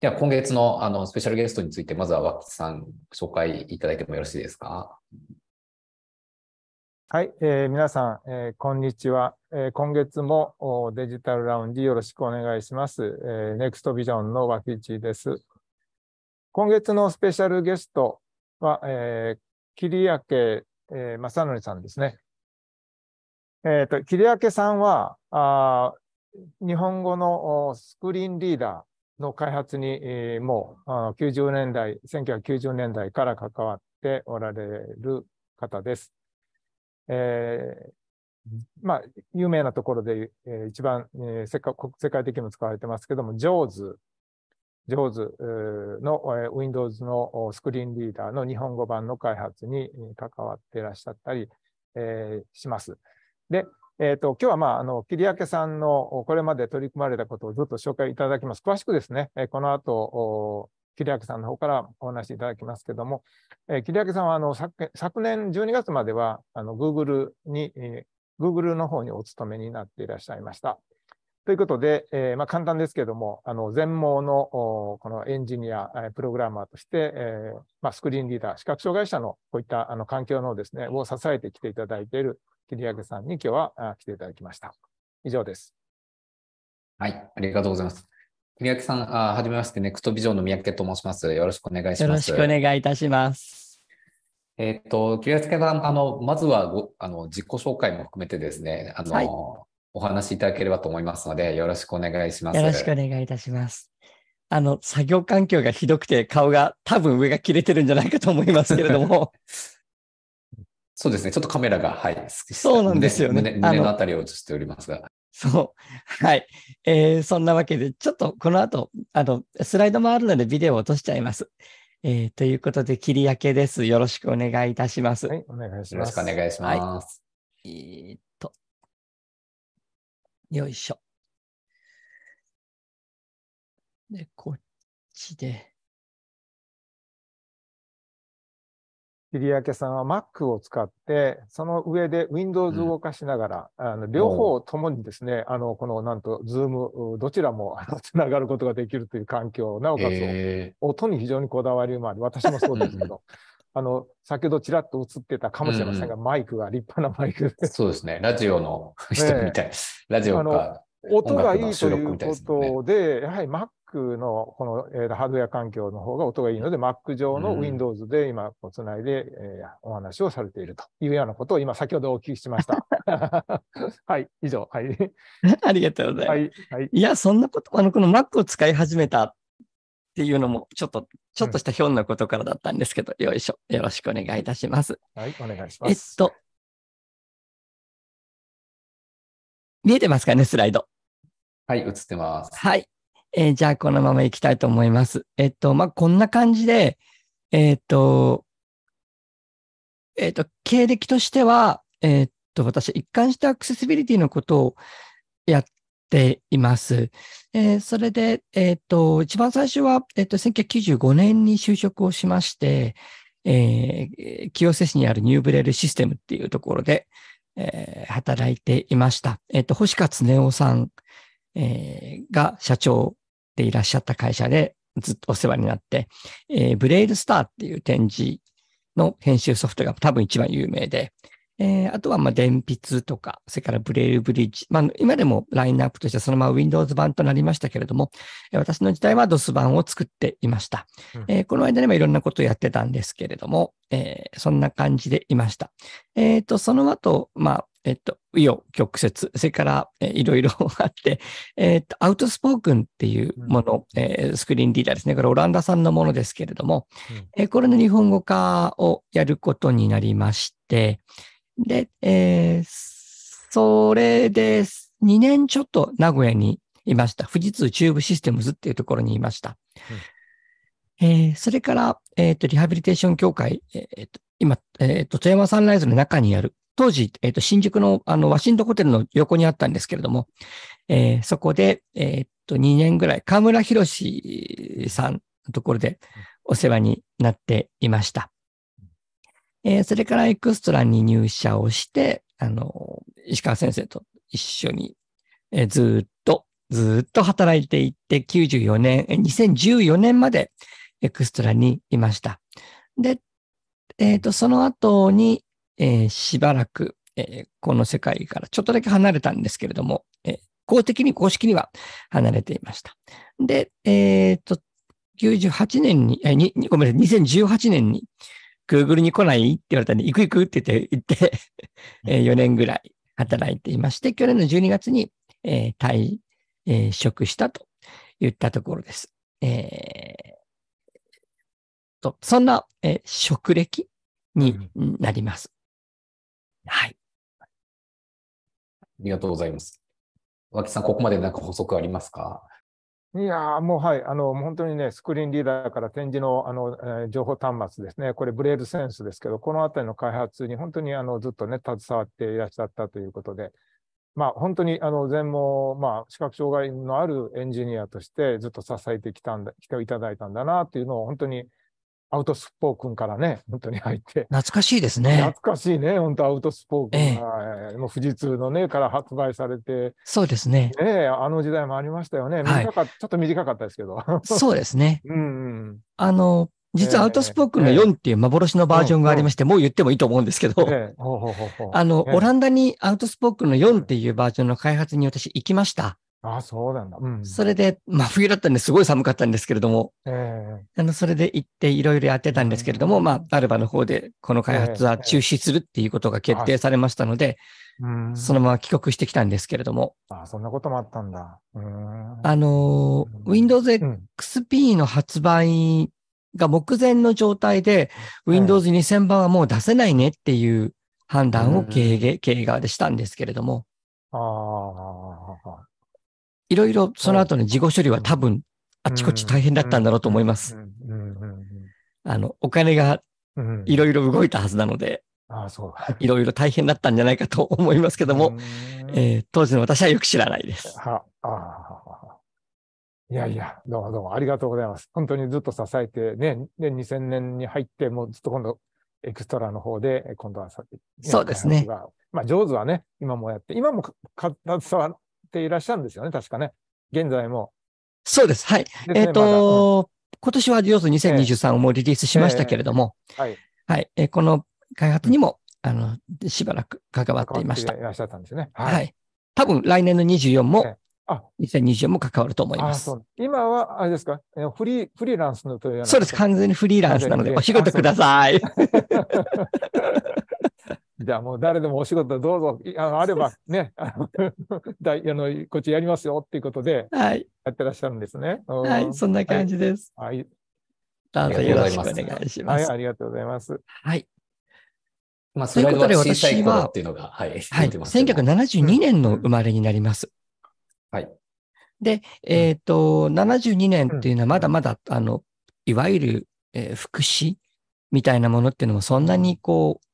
では、今月のあのスペシャルゲストについて、まずは脇さん、紹介いただいてもよろしいですか。はい、えー、皆さん、えー、こんにちは、えー、今月もデジタルラウンジよろしくお願いします。えー、ネクストビジョンの脇地です。今月のスペシャルゲストは、えー、桐明、えー、正則さんですね。えっ、ー、と、桐明さんはあ、日本語のスクリーンリーダー、の開発に、えー、もうあの90年代、1990年代から関わっておられる方です。えー、まあ、有名なところで、えー、一番、えー、世界世界的にも使われてますけども、j o s JAWS の、えー、Windows のスクリーンリーダーの日本語版の開発に関わっていらっしゃったり、えー、します。で、えっ、ー、と、今日は、まあ、あの、桐明さんのこれまで取り組まれたことをずっと紹介いただきます。詳しくですね、えー、この後、桐明さんの方からお話しいただきますけども、えー、桐明さんはあの昨年12月まではあの Google に、えー、Google の方にお勤めになっていらっしゃいました。ということで、えー、まあ、簡単ですけども、あの全盲のこのエンジニア、プログラマーとして、えー、まあ、スクリーンリーダー、視覚障害者のこういったあの環境のですね、を支えてきていただいている桐谷さんに今日は来ていただきました。以上です。はい、ありがとうございます。三宅さん、あはじめまして、ネクトビジョンの三宅と申します。よろしくお願いします。よろしくお願いいたします。えっ、ー、と、桐谷さん、あの、まずはご、あの、自己紹介も含めてですね、あの、はい、お話しいただければと思いますので、よろしくお願いします。よろしくお願いいたします。あの、作業環境がひどくて、顔が多分上が切れてるんじゃないかと思いますけれども。そうですね。ちょっとカメラが、はい。そうなんですよね。胸胸のあたりを映しておりますが。そう。はい。えー、そんなわけで、ちょっとこの後、あの、スライドもあるのでビデオを落としちゃいます。えー、ということで、切り分けです。よろしくお願いいたします。はい、お願いします。よろしくお願いします。はい、えー、っと。よいしょ。で、こっちで。切明さんは Mac を使って、その上で Windows を動かしながら、うん、あの両方ともにですね、あのこのなんと Zoom、どちらもつな がることができるという環境、なおかつ、えー、音に非常にこだわりもある、私もそうですけど。あの先ほどちらっと映ってたかもしれませんが、うん、マイクが立派なマイクです。そうですね、ラジオの人みたい、ラジオか音がいいということで、でね、やはり Mac のこの、えハードウェア環境の方が音がいいので、Mac 上の Windows で今つないで、えお話をされているというようなことを今先ほどお聞きしました。はい、以上。はい。ありがとうございます。はい、はい、いや、そんなこと、あの、この Mac を使い始めたっていうのも、ちょっと、ちょっとしたひょんなことからだったんですけど、うん、よいしょ。よろしくお願いいたします。はい、お願いします。えっと、見えてますかね、スライド。はい、映ってます。はい。えー、じゃあこのままいきたいと思います。えっと、まあ、こんな感じで、えー、っと、えっと、経歴としては、えっと、私、一貫してアクセシビリティのことをやっています。えそれで、えっと、一番最初は、えっと、1995年に就職をしまして、えー、清瀬市にあるニューブレルシステムっていうところで、えー、働いていました。えっ、と、星勝恒夫さん、えー、が社長ていらっしゃった会社でずっとお世話になって、えー、ブレイルスターっていう展示の編集ソフトが多分一番有名で、えー、あとは、ま、電筆とか、それからブレイルブリッジ。まあ、今でもラインナップとしてそのまま Windows 版となりましたけれども、私の時代は DOS 版を作っていました。うんえー、この間にもいろんなことをやってたんですけれども、えー、そんな感じでいました。えっ、ー、と、その後、まあ、えっと、紆余曲折、それから、えいろいろ あって、えっと、アウトスポークンっていうもの、うん、えー、スクリーンリーダーですね。これオランダ産のものですけれども、うん、えー、これの日本語化をやることになりまして、で、えー、それで2年ちょっと名古屋にいました。富士通チューブシステムズっていうところにいました。うん、えー、それから、えっ、と、リハビリテーション協会、えっ、と、今、えっ、と、富山サンライズの中にある、当時、えっ、ー、と、新宿の、あの、ワシントンホテルの横にあったんですけれども、えー、そこで、えっ、ー、と、2年ぐらい、河村博さんのところでお世話になっていました。えー、それからエクストラに入社をして、あの、石川先生と一緒に、えー、ずっと、ずっと働いていって、94年、2014年までエクストラにいました。で、えっ、ー、と、その後に、えー、しばらく、えー、この世界からちょっとだけ離れたんですけれども、えー、公的に公式には離れていました。で、えっ、と、98年に、えー、に、ごめんなさい、2018年に Google に来ないって言われたんで、行く行くって言って、行ってえ4年ぐらい働いていまして、去年の12月に、えー、退え職したと言ったところです。えー、とそんな、え職歴になります。はい。ありがとうございます。脇さん、ここまでなんか補足ありますかいやもうはい、あの、本当にね、スクリーンリーダーから展示の、あの、えー、情報端末ですね、これ、ブレールセンスですけど、このあたりの開発に本当に、あの、ずっとね、携わっていらっしゃったということで、まあ、本当に、あの、全盲、まあ、視覚障害のあるエンジニアとして、ずっと支えてきたんだ、来ていただいたんだな、というのを、本当に、アウトスポー君からね、本当に入って。懐かしいですね。懐かしいね、本当アウトスポー君が、ええ、もう富士通のね、から発売されて。そうですね。ねあの時代もありましたよね。短か、はい、ちょっと短かったですけど。そうですね。うん、あの、実はアウトスポークの4っていう幻のバージョンがありまして、もう言ってもいいと思うんですけど、あの、オランダにアウトスポークの4っていうバージョンの開発に私行きました。ああ、そうなんだ。うん、それで、まあ、冬だったんですごい寒かったんですけれども、えー、あのそれで行っていろいろやってたんですけれども、まあ、アルバの方でこの開発は中止するっていうことが決定されましたので、えー、そのまま帰国してきたんですけれども。ああ、そんなこともあったんだ。んあの、Windows XP の発売が目前の状態で、うん、Windows 2000版はもう出せないねっていう判断を経営,、経営側でしたんですけれども。ああ。いろいろその後の事後処理は多分、あちこち大変だったんだろうと思います。あの、お金がいろいろ動いたはずなので、いろいろ大変だったんじゃないかと思いますけども、えー、当時の私はよく知らないです。いやいや、どうもどうもありがとうございます。本当にずっと支えてね、で、2000年に入って、もうずっと今度、エクストラの方で、今度はさ、そうですね。まあ、上手はね、今もやって、今も携わていらっしゃるんですよね、確かね。現在も。そうです。はい。ね、えっ、ー、と、まうん、今年は要するに2023をもうリリースしましたけれども、えー、はい、はい、えー、この開発にも、あの、しばらく関わっていました。いらっしゃったんですね。はい。はい、多分来年の24も、えーあ2024も関わると思います。今は、あれですか、フリー、フリーランスのというそうです。完全にフリーランスなので、お仕事ください。じゃあもう誰でもお仕事どうぞ、あのあればね、あの、こっちやりますよっていうことで、はい。やってらっしゃるんですね。はい、そんな感じです。はい。どうぞよろしくお願いします。はい、ありがとうございます。はい。まあ、そうい頃っていうのはい。はい、1972年の生まれになります。はい。で、えっ、ー、と、72年っていうのはまだまだ、あの、いわゆる、えー、福祉みたいなものっていうのもそんなにこう、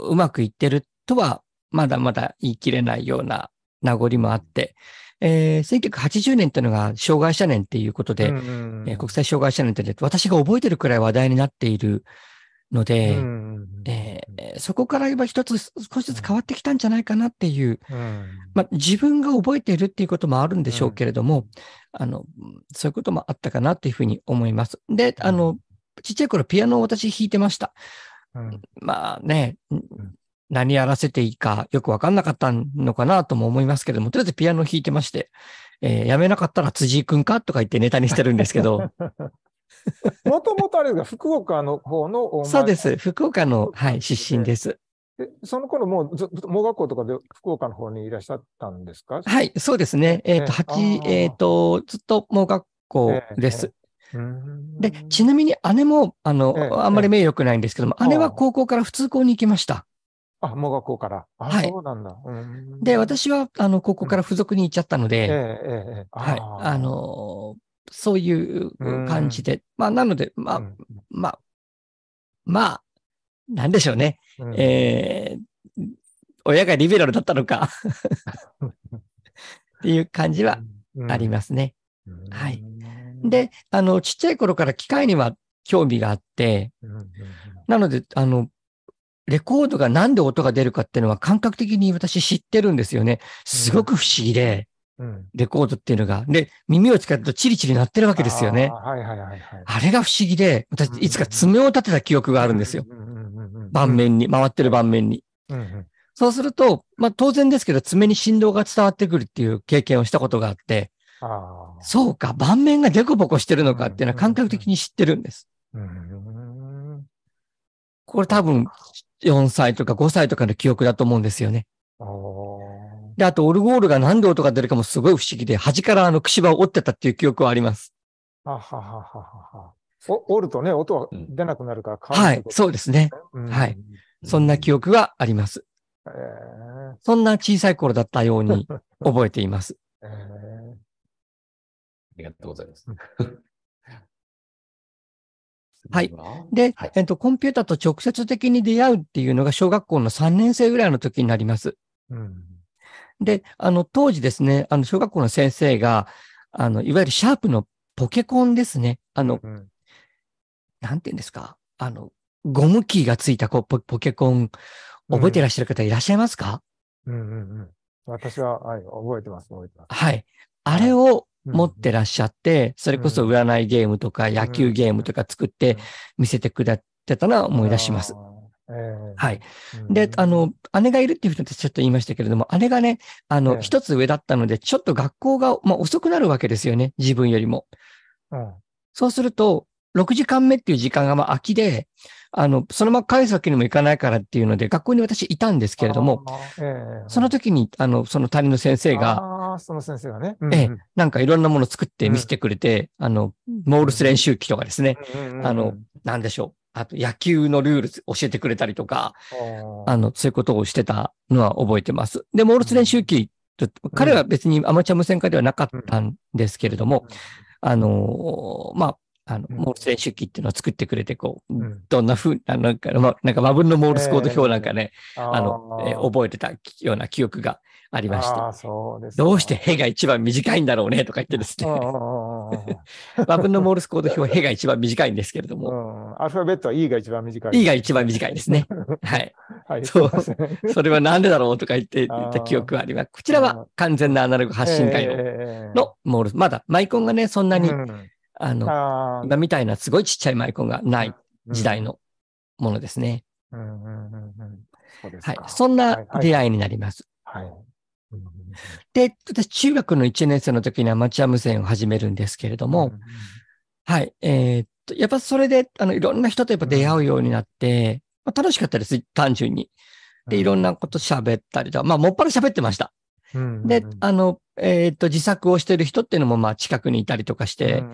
うまくいってるとは、まだまだ言い切れないような名残もあって、えー、1980年というのが障害者年っていうことで、うんうんえー、国際障害者年って、私が覚えてるくらい話題になっているので、うんうんえー、そこからば一つ少しずつ変わってきたんじゃないかなっていう、うん、ま自分が覚えているっていうこともあるんでしょうけれども、うん、そういうこともあったかなっていうふうに思います。で、あの、ちっちゃい頃ピアノを私弾いてました。まあね、何やらせていいかよくわかんなかったのかなとも思いますけども、とりあえずピアノ弾いてまして、えー、やめなかったら辻井くんかとか言ってネタにしてるんですけど。もともとあれですか、福岡の方のそうです。福岡の、はい、出身です。その頃もうずっと盲学校とかで福岡の方にいらっしゃったんですかはい、そうですね。えっ、ー、と、八、えっ、ー、と、ずっと盲学校です。で、ちなみに姉も、あの、ええ、あんまり名誉くないんですけども、え、姉は高校から普通校に行きました。あ、もう学校から。あ、はい、そうなんだ。で、私は、あの、高校から付属に行っちゃったので、ええはい、あの、そういう感じで、まあ、なので、まあ、まあ、まあ、なんでしょうね。うん、えー、親がリベラルだったのか っていう感じはありますね。はい。で、あの、ちっちゃい頃から機械には興味があって、なので、あの、レコードがなんで音が出るかっていうのは感覚的に私知ってるんですよね。すごく不思議で、うん、レコードっていうのが。で、耳を使うとチリチリ鳴ってるわけですよね。あはいはいはいはい、あれが不思議で、私いつか爪を立てた記憶があるんですよ。盤面に、回ってる盤面に。うんうん、そうすると、まあ当然ですけど、爪に振動が伝わってくるっていう経験をしたことがあって、そうか、盤面がデコボコしてるのかっていうのは感覚的に知ってるんです。これ多分、4歳とか5歳とかの記憶だと思うんですよね。で、あと、オルゴールが何で音が出るかもすごい不思議で、端からあの、くしばを折ってたっていう記憶はあります。ははははは。折るとね、音は出なくなるから変わる、ね、はい、そうですね。はい。そんな記憶があります。えー、そんな小さい頃だったように 覚えています。えーりがとうございます。はい。で、はい、えっと、コンピューターと直接的に出会うっていうのが小学校の3年生ぐらいの時になります。うん、で、あの、当時ですね、あの、小学校の先生が、あの、いわゆるシャープのポケコンですね。あの、うん、なんて言うんですか。あの、ゴムキーがついたポポケコン、覚えてらっしゃる方いらっしゃいますか、うん、うんうんうん私は、はい、覚えてます、覚えてます。はい。あれを持ってらっしゃって、それこそ占いゲームとか野球ゲームとか作って見せてくれてたのは思い出します。はい。で、あの、姉がいるっていうふうにちょっと言いましたけれども、姉がね、あの、一つ上だったので、ちょっと学校が、まあ、遅くなるわけですよね、自分よりも。そうすると、6時間目っていう時間がまあ空きで、あの、そのまま返すわけにもいかないからっていうので、学校に私いたんですけれども、えー、その時に、あの、その担任の先生が、その先生がね、うんうん、ええ、なんかいろんなもの作って見せてくれて、うん、あの、モールス練習機とかですね、うんうん、あの、なんでしょう。あと、野球のルール教えてくれたりとか、あの、そういうことをしてたのは覚えてます。で、モールス練習機、彼は別にアマチュア無線化ではなかったんですけれども、あの、まあ、あの、モールス練習機っていうのを作ってくれて、こう、うん、どんなふうな、なんか、ま、なんか、和文のモールスコード表なんかね、えー、あの、えー、覚えてたような記憶がありまして、どうしてへが一番短いんだろうねとか言ってですね、和文 のモールスコード表、へが一番短いんですけれども、アルファベットは E が一番短い。E が一番短いですね。はい。はい、そう、それはなんでだろうとか言って言った記憶はあります。こちらは完全なアナログ発信回路のモールス、まだマイコンがね、そんなに、うんあの、今みたいなすごいちっちゃいマイコンがない時代のものですね。はい。そんな出会いになります。はい、はいうん、で、私、中学の1年生の時にアマチュア無線を始めるんですけれども、うん、はい。えー、っと、やっぱそれで、あの、いろんな人とやっぱ出会うようになって、まあ、楽しかったです、単純に。で、いろんなこと喋ったりとか、まあ、もっぱら喋ってました。で、あの、えー、っと、自作をしてる人っていうのも、まあ、近くにいたりとかして、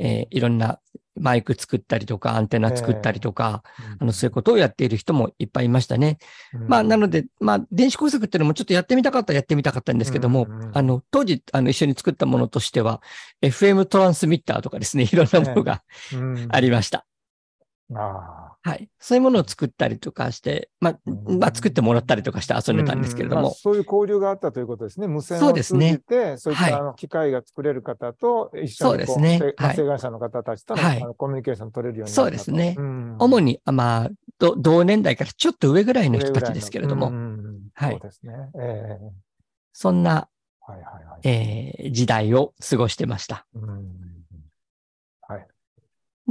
えー、いろんなマイク作ったりとか、アンテナ作ったりとか、あの、そういうことをやっている人もいっぱいいましたね。うん、まあ、なので、まあ、電子工作っていうのもちょっとやってみたかったらやってみたかったんですけども、うんうん、あの、当時、あの、一緒に作ったものとしては、FM トランスミッターとかですね、いろんなものが、ありました。はい、そういうものを作ったりとかして、まあ、まあ、作ってもらったりとかして遊んでたんですけれども、うんうんまあ、そういう交流があったということですね、無線を通じて、そう,、ね、そういったあの機械が作れる方と一緒にこう、ねはい、生産者の方たちとの,、はい、あのコミュニケーション取れるようになったそうですね、うん、主に、まあ、同年代からちょっと上ぐらいの人たちですけれども、うんはい、そうですね、えー、そんな、はいはいはいえー、時代を過ごしてました。うん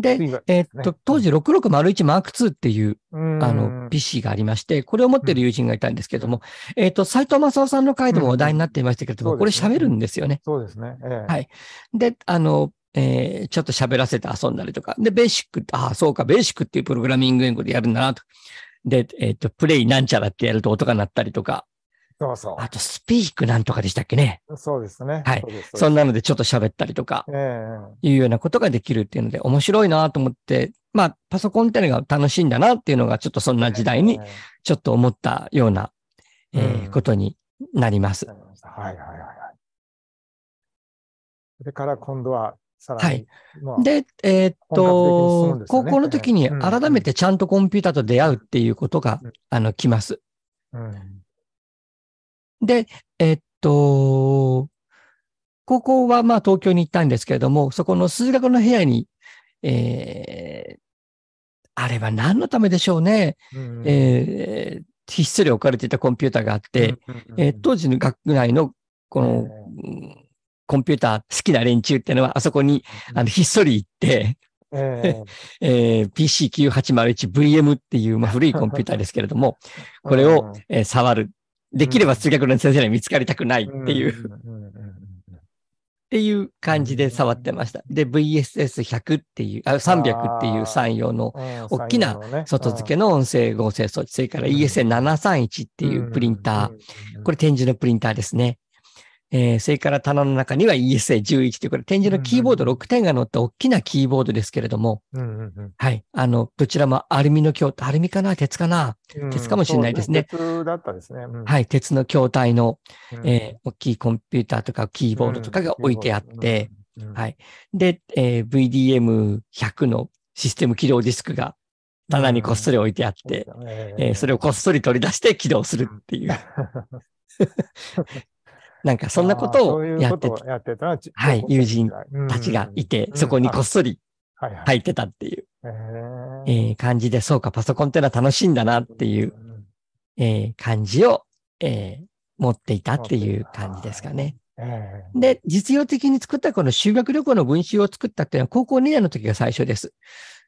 で、えー、っと、当時6601マーク2っていう、うん、あの、PC がありまして、これを持ってる友人がいたんですけれども、うん、えー、っと、斎藤正夫さんの回でも話題になっていましたけれども、うんね、これ喋るんですよね。そうですね、えー。はい。で、あの、えー、ちょっと喋らせて遊んだりとか。で、ベーシック、ああ、そうか、ベーシックっていうプログラミング言語でやるんだなと。で、えっ、ー、と、プレイなんちゃらってやると音が鳴ったりとか、そうそう。あと、スピークなんとかでしたっけね。そうですね。はい。そそんなのでちょっと喋ったりとか、いうようなことができるっていうので、面白いなと思って、まあ、パソコンってのが楽しいんだなっていうのが、ちょっとそんな時代に、ちょっと思ったような、えー、ことになります。はいはいはいはい。それから今度は、さらに。はい。で、えー、っと、ね、高校の時に改めてちゃんとコンピューターと出会うっていうことが、うん、あの、来ます。うんで、えっと、高校はまあ東京に行ったんですけれども、そこの数学の部屋に、えー、あれは何のためでしょうね。うん、えー、ひっそり置かれていたコンピューターがあって、えー、当時の学内のこの、コンピューター好きな連中っていうのは、あそこにあのひっそり行って、えー えー、PC9801VM っていう、まあ、古いコンピューターですけれども、これを、えー、触る。できれば数学の先生に見つかりたくないっていう、っていう感じで触ってました。で、VSS100 っていう、あ300っていう3用の大きな外付けの音声合成装置、それから ESN731 っていうプリンター、これ展示のプリンターですね。えー、それから棚の中には ESA11 というこれ、展示のキーボード6点が載った大きなキーボードですけれども、うんうんうん、はい。あの、どちらもアルミの筐アルミかな鉄かな、うん、鉄かもしれないですね。鉄だったですね。うん、はい。鉄の筐体の、えー、大きいコンピューターとかキーボードとかが置いてあって、はい。で、えー、VDM100 のシステム起動ディスクが棚にこっそり置いてあって、えー、それをこっそり取り出して起動するっていう。なんかそんなことをやってた。ういうたはい、友人たちがいて、そこにこっそり入ってたっていう、えー、感じで、そうか、パソコンってのは楽しいんだなっていう、えー、感じを、えー、持っていたっていう感じですかね。で、実用的に作ったこの修学旅行の文集を作ったっていうのは高校2年の時が最初です。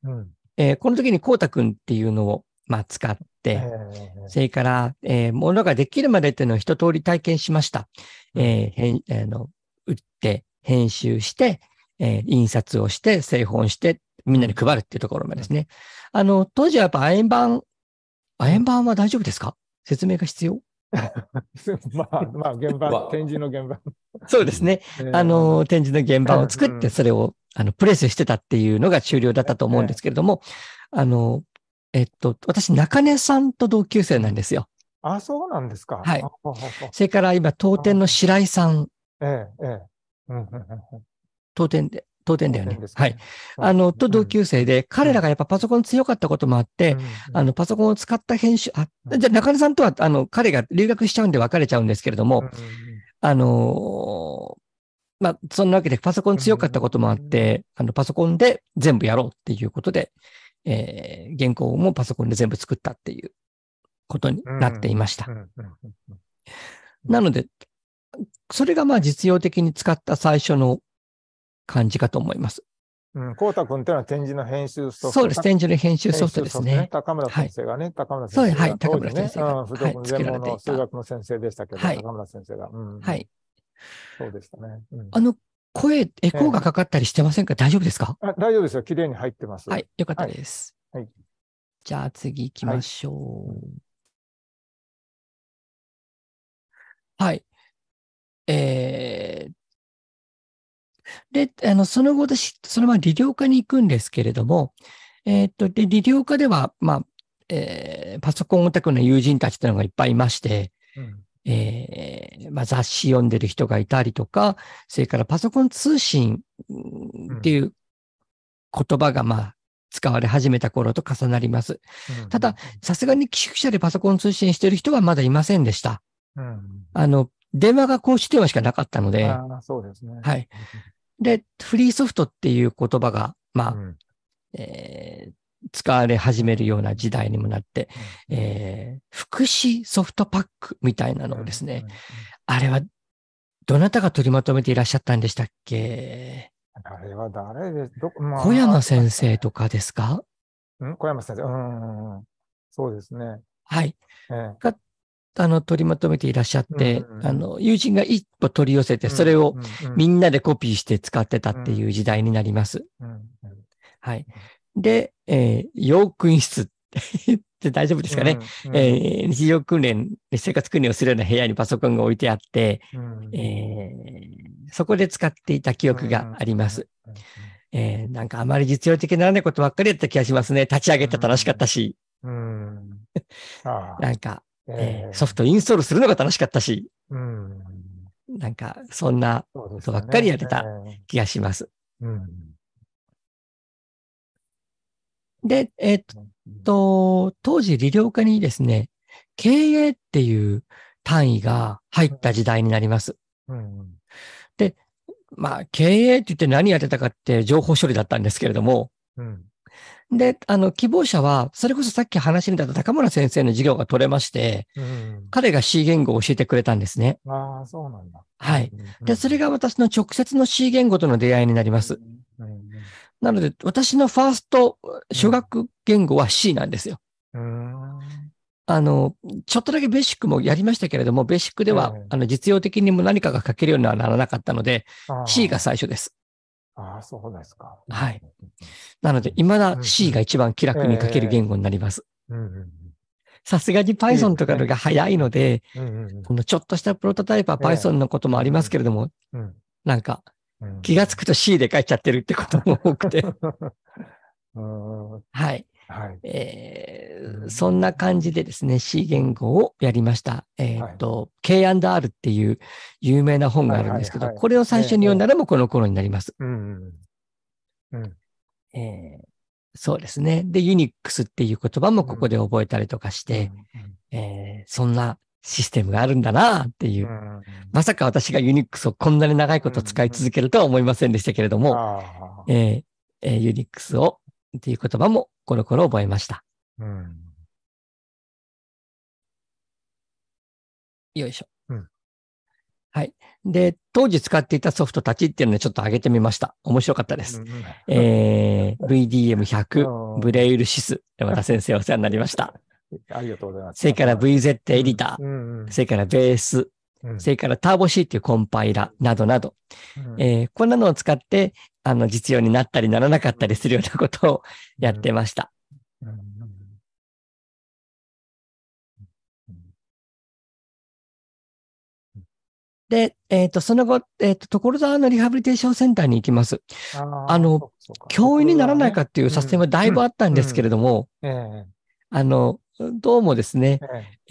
うん、えー、この時にこうたくんっていうのをまあ、使って、それから、えー、ものができるまでっていうのを一通り体験しました。えー、へんあの売って、編集して、えー、印刷をして、製本して、みんなに配るっていうところまでですね。あの、当時はやっぱ亜鉛板、亜鉛板は大丈夫ですか説明が必要 まあ、まあ、現場、展示の現場。そうですね。あの、展示の現場を作って、それを、あの、プレスしてたっていうのが終了だったと思うんですけれども、あの、えっと、私、中根さんと同級生なんですよ。あ、そうなんですか。はい。それから今、当店の白井さん。ええ、ええ。当店で、当店だよね。はい。あの、と同級生で、彼らがやっぱパソコン強かったこともあって、あの、パソコンを使った編集、あ、じゃ中根さんとは、あの、彼が留学しちゃうんで別れちゃうんですけれども、あのまあ、そんなわけでパソコン強かったこともあって、あの、パソコンで全部やろうっていうことで、えー、原稿もパソコンで全部作ったっていうことになっていました。なので、それがまあ実用的に使った最初の感じかと思います。うん、コータ君ていうのは展示の編集ソフトそうです、展示の編集ソフトですね。高村先生がね、高村先生が、はい、高村先生が。不動の数学の先生でしたけど、はい、高村先生が。はい。そうでしたね。あの、声、エコーがかかったりしてませんか、えー、大丈夫ですかあ大丈夫ですよ。綺麗に入ってます。はい、よかったです。はい、じゃあ次行きましょう。はい。えー、で、あの、その後私、そのまま理療科に行くんですけれども、えー、っと、で、理療科では、まあ、えー、パソコンオタクの友人たちというのがいっぱいいまして、うん、えー、まあ、雑誌読んでる人がいたりとか、それからパソコン通信っていう言葉が、まあ、使われ始めた頃と重なります。ただ、さすがに寄宿舎でパソコン通信してる人はまだいませんでした。あの、電話が公衆電話しかなかったので、そうですね。はい。で、フリーソフトっていう言葉が、まあ、えー、使われ始めるような時代にもなって、えー、福祉ソフトパックみたいなのをですね、あれはどなたが取りまとめていらっしゃったんでしたっけあれは誰ですど、まあ、小山先生とかですかん小山先生、うん、ん、そうですね。はい。えーあの、取りまとめていらっしゃって、うんうん、あの、友人が一歩取り寄せて、それをみんなでコピーして使ってたっていう時代になります。はい。で、えー、要訓室って大丈夫ですかね、うんうん、えー、日常訓練、生活訓練をするような部屋にパソコンが置いてあって、うん、えー、そこで使っていた記憶があります。えなんかあまり実用的にならないことばっかりやった気がしますね。立ち上げて楽しかったし。なんか、えー、ソフトインストールするのが楽しかったし。なんか、そんなことばっかりやれた気がします。うんで、えっと、当時、理療科にですね、経営っていう単位が入った時代になります。うんうん、で、まあ、経営って言って何やってたかって情報処理だったんですけれども、うん、で、あの、希望者は、それこそさっき話に出た高村先生の授業が取れまして、うん、彼が C 言語を教えてくれたんですね。ああ、そうなんだ。はい。で、それが私の直接の C 言語との出会いになります。うんなので、私のファースト、初学言語は C なんですよ。あの、ちょっとだけベーシックもやりましたけれども、ベーシックでは、あの、実用的にも何かが書けるようにはならなかったので、C が最初です。ああ、そうですか。はい。なので、未だ C が一番気楽に書ける言語になります。さすがに Python とかが早いので、ちょっとしたプロトタイプは Python のこともありますけれども、なんか、気がつくと C で書いちゃってるってことも多くて。はい。はいえー、そんな感じでですね、C 言語をやりました。えっ、と、はい、K&R っていう有名な本があるんですけど、はいはいはい、これを最初に読んだらもうこの頃になります。うんえそうですね。で、ユニックスっていう言葉もここで覚えたりとかして、うんうん、えー、そんなシステムがあるんだなっていう。まさか私がユニックスをこんなに長いこと使い続けるとは思いませんでしたけれども、えー、えー、ニックスをっていう言葉もコロコロ覚えました。うん、よいしょ、うん。はい。で、当時使っていたソフトたちっていうのをちょっと上げてみました。面白かったです。うん、えー、VDM100、ブレイルシス、山田先生お世話になりました。ありがとうございます。それから VZ エディター、それからベース、それからターボ C っていうコンパイラなどなど、えこんなのを使って、あの、実用になったりならなかったりするようなことをやってました。で、えっ、ー、と、その後、えっ、ー、と、所沢のリハビリテーションセンターに行きます。あの、教員にならないかっていうテムはだいぶあったんですけれども、あの、どうもですね、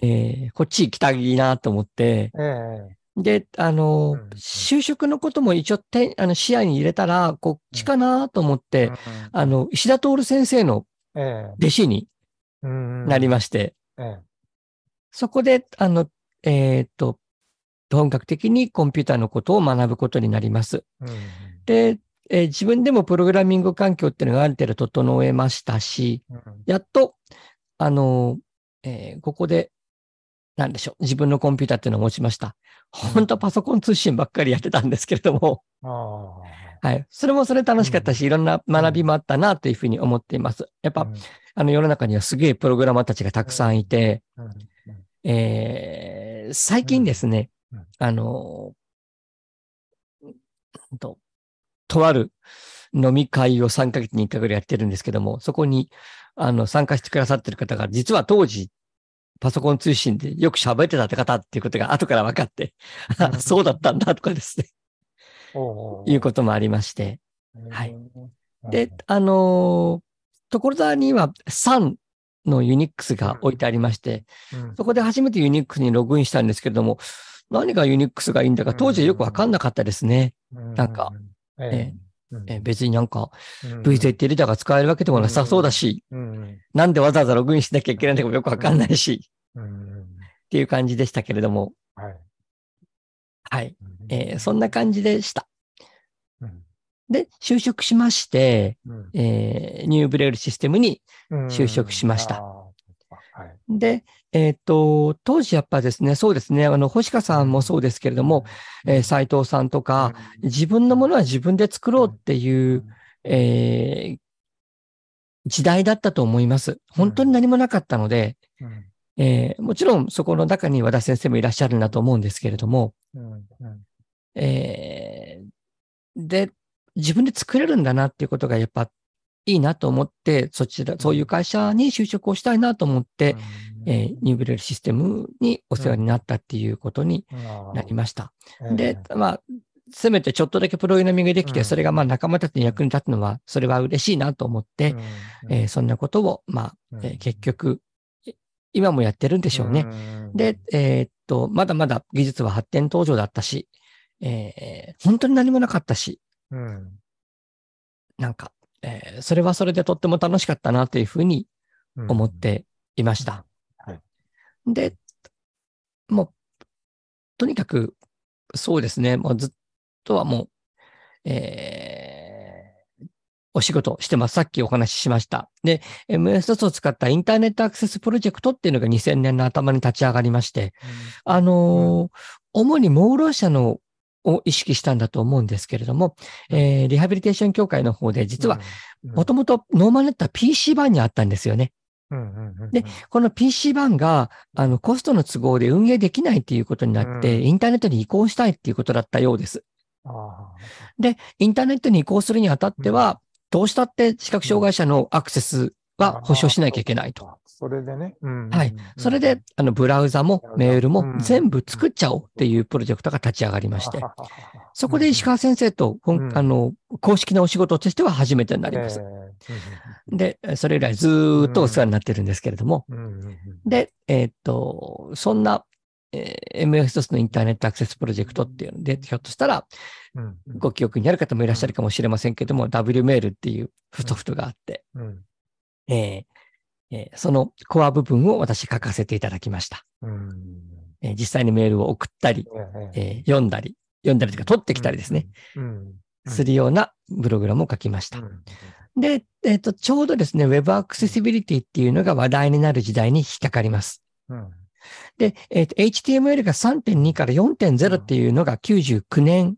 ええー、こっち行きたいなと思って、ええ、で、あの、うん、就職のことも一応てあの視野に入れたら、こっちかなと思って、うん、あの、石田徹先生の弟子になりまして、ええ、そこで、あの、えー、っと、本格的にコンピューターのことを学ぶことになります。うん、で、えー、自分でもプログラミング環境っていうのがある程度整えましたし、やっとあの、えー、ここで、なんでしょう、自分のコンピューターっていうのを持ちました。本当パソコン通信ばっかりやってたんですけれども、はい。それもそれ楽しかったし、いろんな学びもあったなというふうに思っています。やっぱ、あの世の中にはすげえプログラマーたちがたくさんいて、え最近ですね、あの、と、とある飲み会を3ヶ月に1回ぐらいやってるんですけども、そこに、あの、参加してくださってる方が、実は当時、パソコン通信でよく喋ってたって方っていうことが後から分かって、そうだったんだとかですねいうこともありまして。はい。で、あのー、所沢には3のユニックスが置いてありまして、そこで初めてユニックスにログインしたんですけれども、何がユニックスがいいんだか当時よく分かんなかったですね。なんか、えーえ別になんか、VZ l ータが使えるわけでもなさそうだし、なんでわざわざログインしなきゃいけないのかもよくわかんないし、っていう感じでしたけれども。はい。はい。えー、そんな感じでした。で、就職しまして、えー、ニューブレールシステムに就職しました。で、えっ、と、当時やっぱですね、そうですね、あの、星香さんもそうですけれども、えー、斎藤さんとか、自分のものは自分で作ろうっていう、えー、時代だったと思います。本当に何もなかったので、えー、もちろんそこの中に和田先生もいらっしゃるんだと思うんですけれども、えー、で、自分で作れるんだなっていうことがやっぱいいなと思って、そちら、そういう会社に就職をしたいなと思って、えー、ニューブレルシステムにお世話になったっていうことになりました。うん、で、まあ、せめてちょっとだけプログラミングできて、それがまあ仲間たちに役に立つのは、それは嬉しいなと思って、えー、そんなことを、まあ、えー、結局、今もやってるんでしょうね。で、えー、っと、まだまだ技術は発展途上だったし、えー、本当に何もなかったし、うん、なんか、えー、それはそれでとっても楽しかったなというふうに思っていました。で、もう、とにかく、そうですね、もうずっとはもう、えー、お仕事してます。さっきお話ししました。で、MSS を使ったインターネットアクセスプロジェクトっていうのが2000年の頭に立ち上がりまして、うん、あのーうん、主に盲ろう者のを意識したんだと思うんですけれども、うん、えー、リハビリテーション協会の方で実は、もともとノーマルネットは PC 版にあったんですよね。で、この PC 版が、あの、コストの都合で運営できないっていうことになって、うん、インターネットに移行したいっていうことだったようです。で、インターネットに移行するにあたっては、うん、どうしたって視覚障害者のアクセスは保障しなきゃいけないと。それでね。うん、はい。それで、あの、ブラウザもメールも全部作っちゃおうっていうプロジェクトが立ち上がりまして、そこで石川先生と、あの、公式なお仕事としては初めてになります。で、それ以来ずっとお世話になってるんですけれども、で、えー、っと、そんな、えー、MFSOS のインターネットアクセスプロジェクトっていうので、ひょっとしたら、ご記憶にある方もいらっしゃるかもしれませんけども、W メールっていうソフトがあって、えーえー、そのコア部分を私書かせていただきました。えー、実際にメールを送ったり、えー、読んだり、読んだりとか取ってきたりですね、するようなプログラムを書きました。で、えっ、と、ちょうどですね、Web アクセシビリティっていうのが話題になる時代に引っかかります。で、えっ、と、HTML が3.2から4.0っていうのが99年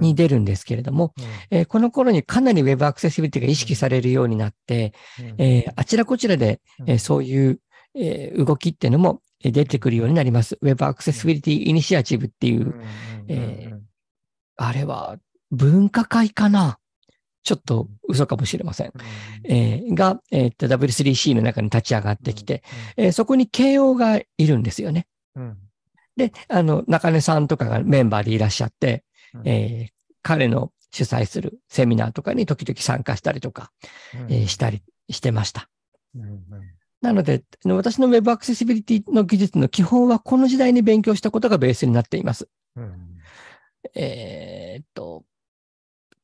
に出るんですけれども、えー、この頃にかなり Web アクセシビリティが意識されるようになって、えー、あちらこちらで、えそういう、え動きっていうのも出てくるようになります。Web アクセシビリティイニシアチブっていう、えあれは分科会かなちょっと嘘かもしれません。えー、が、えー、W3C の中に立ち上がってきて、えー、そこに慶応がいるんですよね。で、あの、中根さんとかがメンバーでいらっしゃって、えー、彼の主催するセミナーとかに時々参加したりとか、えー、したりしてました。なので、私の Web アクセシビリティの技術の基本はこの時代に勉強したことがベースになっています。えー、っと、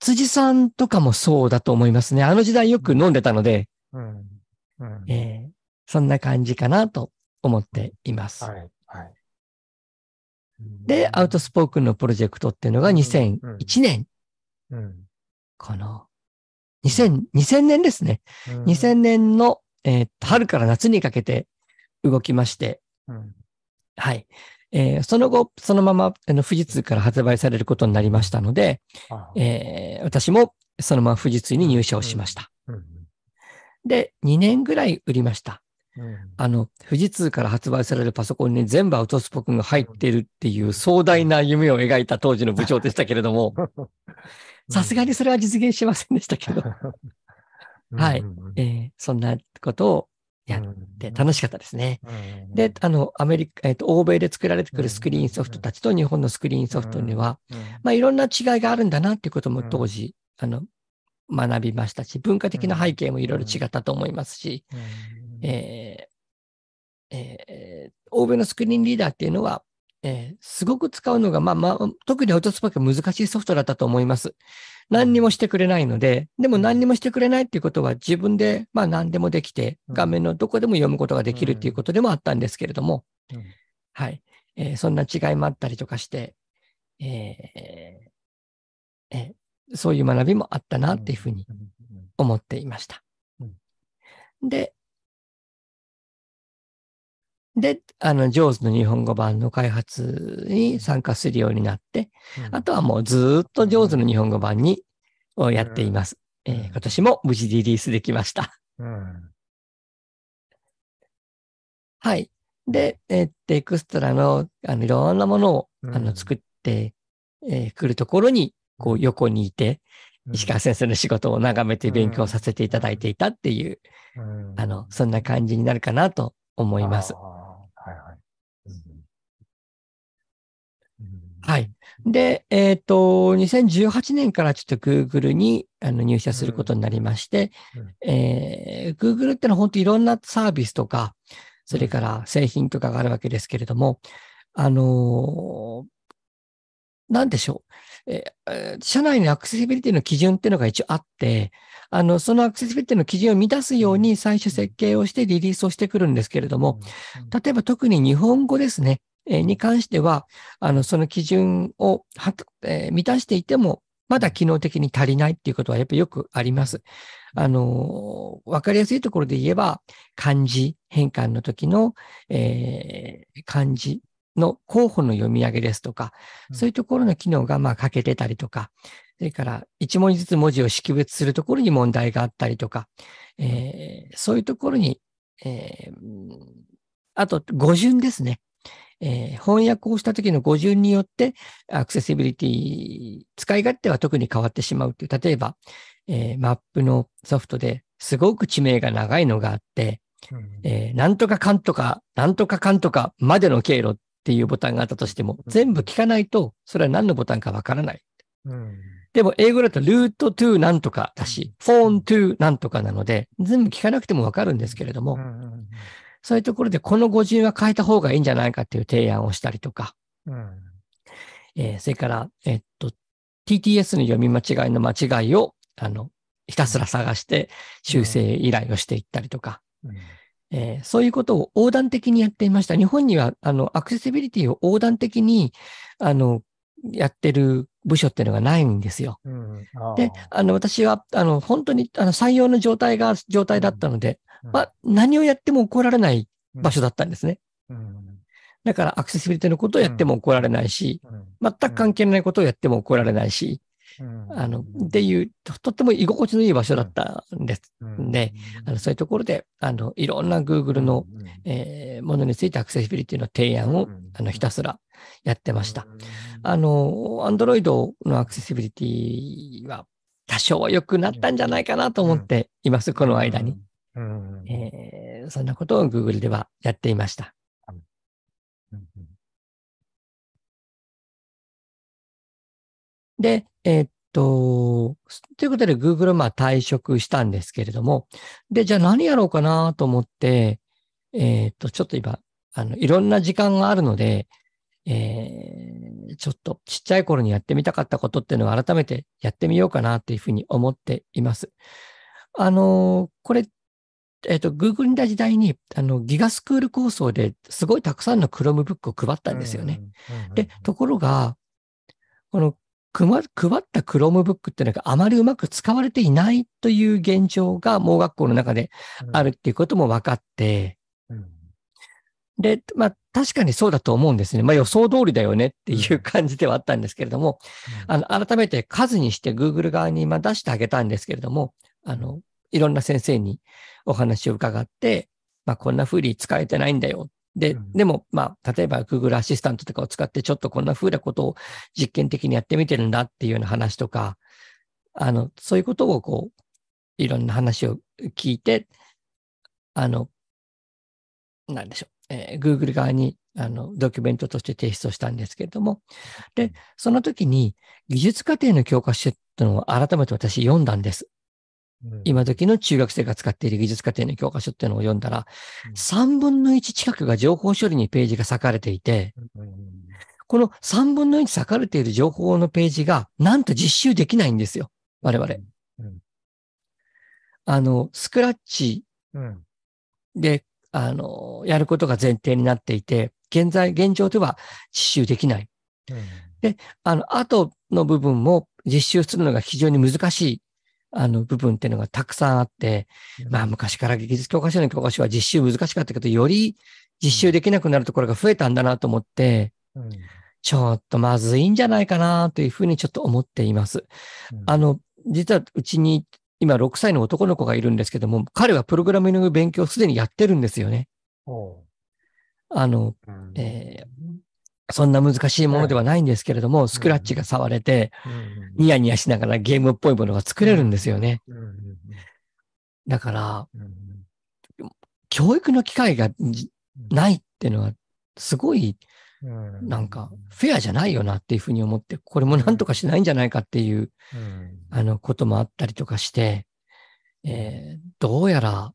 辻さんとかもそうだと思いますね。あの時代よく飲んでたので、えー、そんな感じかなと思っています。はいで、アウトスポークンのプロジェクトっていうのが2001年この、2000, 2000年ですね。2000年の、えー、春から夏にかけて動きまして、はい。えー、その後、そのまま、あの、富士通から発売されることになりましたので、えー、私もそのまま富士通に入社をしました。で、2年ぐらい売りました。あの、富士通から発売されるパソコンに全部アウトスポクが入っているっていう壮大な夢を描いた当時の部長でしたけれども、さすがにそれは実現しませんでしたけど はい、えー、そんなことをやって楽しかったですね。で、あの、アメリカ、えっ、ー、と、欧米で作られてくるスクリーンソフトたちと日本のスクリーンソフトには、まあ、いろんな違いがあるんだなっていうことも当時、あの、学びましたし、文化的な背景もいろいろ違ったと思いますし、えー、えー、欧米のスクリーンリーダーっていうのは、えー、すごく使うのが、まあまあ、特にオートスパーク難しいソフトだったと思います。何にもしてくれないので、でも何にもしてくれないっていうことは自分で、まあ何でもできて、画面のどこでも読むことができるっていうことでもあったんですけれども、はい、えー、そんな違いもあったりとかして、えー、えー、そういう学びもあったなっていうふうに思っていました。で、で、あの、ジョーズの日本語版の開発に参加するようになって、うん、あとはもうずっとジョーズの日本語版に、をやっています、うん、えー、今年も無事リリースできました。うん、はい。で、えー、エクストラの、あの、いろんなものを、あの、作って、えー、るところに、こう、横にいて、石川先生の仕事を眺めて勉強させていただいていたっていう、あの、そんな感じになるかなと思います。はい。で、えっ、ー、と、2018年からちょっと Google にあの入社することになりまして、うん、えー、Google ってのは本当いろんなサービスとか、それから製品とかがあるわけですけれども、あのー、なんでしょう。えー、社内のアクセシビリティの基準っていうのが一応あって、あの、そのアクセシビリティの基準を満たすように最初設計をしてリリースをしてくるんですけれども、例えば特に日本語ですね。に関しては、あの、その基準を、えー、満たしていても、まだ機能的に足りないっていうことはやっぱりよくあります。あの、わかりやすいところで言えば、漢字変換の時の、えー、漢字の候補の読み上げですとか、そういうところの機能がまあ欠けてたりとか、それから一文字ずつ文字を識別するところに問題があったりとか、えー、そういうところに、えー、あと語順ですね。えー、翻訳をした時の語順によって、アクセシビリティ、使い勝手は特に変わってしまうという、例えば、えー、マップのソフトですごく地名が長いのがあって、えー、なんとかかんとか、なんとかかんとかまでの経路っていうボタンがあったとしても、全部聞かないと、それは何のボタンかわからない。でも、英語だと、ルートトゥーなんとかだし、フォーントゥーなんとかなので、全部聞かなくてもわかるんですけれども、そういうところでこの語順は変えた方がいいんじゃないかっていう提案をしたりとか、うん、えー、それから、えっと、TTS の読み間違いの間違いを、あの、ひたすら探して修正依頼をしていったりとか、うんうん、えー、そういうことを横断的にやっていました。日本には、あの、アクセシビリティを横断的に、あの、やってる部署っていうのがないんですよ。うん、で、あの、私は、あの、本当に、あの、採用の状態が、状態だったので、まあ、何をやっても怒られない場所だったんですね。だからアクセシビリティのことをやっても怒られないし、全く関係ないことをやっても怒られないし、あの、っていうと、っても居心地のいい場所だったんですで、あのそういうところで、あの、いろんな Google の、えー、ものについてアクセシビリティの提案を、あの、ひたすらやってました。あの、Android のアクセシビリティは多少良くなったんじゃないかなと思っています、この間に。えー、そんなことを Google ではやっていました。で、えー、っと、ということで Google はまあ退職したんですけれども、で、じゃあ何やろうかなと思って、えー、っと、ちょっと今、あの、いろんな時間があるので、えー、ちょっとちっちゃい頃にやってみたかったことっていうのを改めてやってみようかなというふうに思っています。あのー、これえっ、と、Google にいた時代に、あの、ギガスクール構想ですごいたくさんの Chromebook を配ったんですよね。で、ところが、この、配った Chromebook っていうのがあまりうまく使われていないという現状が盲学校の中であるっていうことも分かって、で、まあ確かにそうだと思うんですね。まあ予想通りだよねっていう感じではあったんですけれども、あの、改めて数にして Google 側に出してあげたんですけれども、あの、いろんな先生にお話を伺って、まあ、こんな風に使えてないんだよ。で、でも、まあ、例えば Google アシスタントとかを使って、ちょっとこんな風なことを実験的にやってみてるんだっていうような話とか、あの、そういうことをこう、いろんな話を聞いて、あの、なんでしょう、えー、Google 側にあのドキュメントとして提出をしたんですけれども、で、その時に技術課程の教科書っていうのを改めて私読んだんです。今時の中学生が使っている技術課程の教科書っていうのを読んだら、3分の1近くが情報処理にページが割かれていて、この3分の1割かれている情報のページが、なんと実習できないんですよ。我々。あの、スクラッチで、あの、やることが前提になっていて、現在、現状では実習できない。で、あの、後の部分も実習するのが非常に難しいあの部分っていうのがたくさんあって、まあ昔から技術教科書の教科書は実習難しかったけど、より実習できなくなるところが増えたんだなと思って、ちょっとまずいんじゃないかなというふうにちょっと思っています。あの、実はうちに今6歳の男の子がいるんですけども、彼はプログラミング勉強すでにやってるんですよね。あの、えー、そんな難しいものではないんですけれども、スクラッチが触れて、ニヤニヤしながらゲームっぽいものが作れるんですよね。だから、教育の機会がないっていうのは、すごい、なんか、フェアじゃないよなっていうふうに思って、これもなんとかしないんじゃないかっていう、あの、こともあったりとかして、えー、どうやら、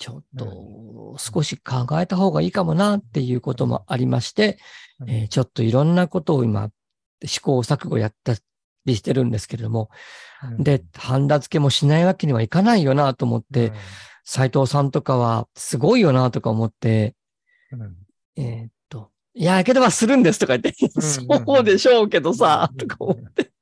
ちょっと少し考えた方がいいかもなっていうこともありまして、えー、ちょっといろんなことを今、試行錯誤やったりしてるんですけれども、で、ハンダ付けもしないわけにはいかないよなと思って、斎、藤さんとかはすごいよなとか思って、えー、っと、いや、けどはするんですとか言って、そうでしょうけどさ、とか思って。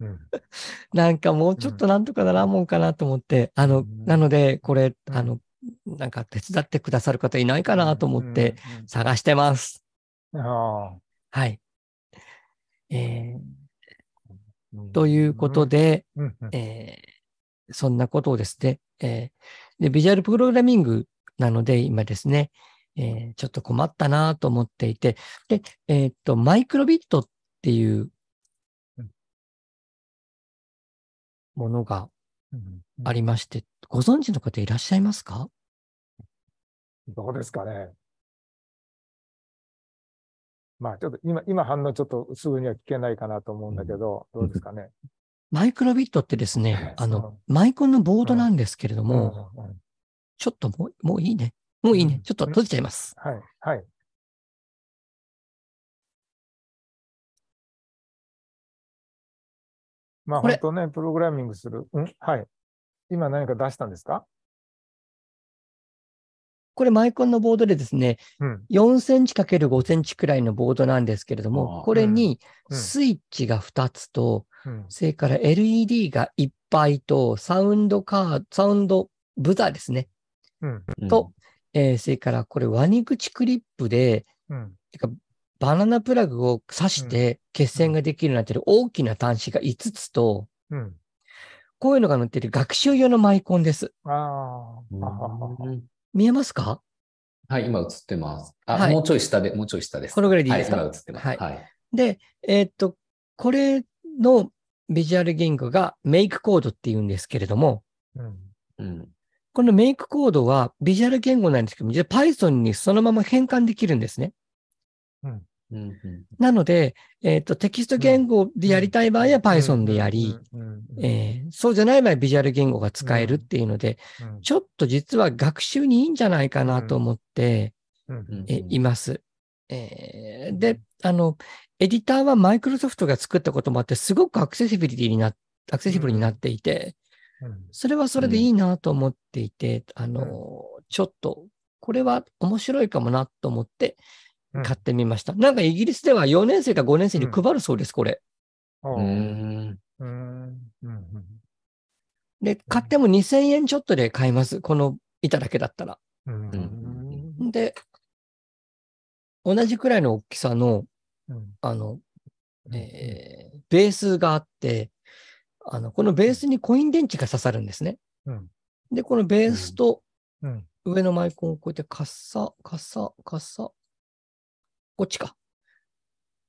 なんかもうちょっとなんとかならんもんかなと思って、あの、なので、これ、あの、なんか手伝ってくださる方いないかなと思って探してます。はい。えー、ということで、えー、そんなことをですね、えー、で、ビジュアルプログラミングなので今ですね、えー、ちょっと困ったなと思っていて、で、えっ、と、マイクロビットっていうものがありまして、ご存知の方いらっしゃいますかどうですかね。まあちょっと今、今反応ちょっとすぐには聞けないかなと思うんだけど、どうですかね。マイクロビットってですね、あの、マイコンのボードなんですけれども、ちょっともう、もういいね。もういいね。ちょっと閉じちゃいます。はい。はい。まあ本当ね、プログラミングする。ん、はい。今何か出したんですかこれマイコンのボードでですね、うん、4センチ ×5 センチくらいのボードなんですけれども、これにスイッチが2つと、うんうん、それから LED がいっぱいと、サウンドカーサウンドブザーですね。うん、と、えー、それからこれワニ口クリップで、うん、てかバナナプラグを刺して血栓ができるようになってる大きな端子が5つと、うん、こういうのが載ってる学習用のマイコンです。あ見えますかはい、今映ってます。あ、はい、もうちょい下で、もうちょい下です。このぐらいでいいですか、はい、映ってます。はい。はい、で、えー、っと、これのビジュアル言語がメイクコードって言うんですけれども、うんうん、このメイクコードはビジュアル言語なんですけど、Python にそのまま変換できるんですね。なので、えーと、テキスト言語でやりたい場合は Python でやり、そうじゃない場合ビジュアル言語が使えるっていうので、ちょっと実は学習にいいんじゃないかなと思って、います。えー、で、あの、エディターはマイクロソフトが作ったこともあって、すごくアクセシビリティにな、アクセシブルになっていて、それはそれでいいなと思っていて、あの、ちょっと、これは面白いかもなと思って、買ってみました。うん、なんかイギリスでは4年生か5年生に配るそうです、これ。で、買っても2000円ちょっとで買えます。この板だけだったら。で、同じくらいの大きさの、あの、えー、ベースがあって、あの、このベースにコイン電池が刺さるんですね。で、このベースと、上のマイコンをこうやってカッサ、カッサ、カッサ、こっちか。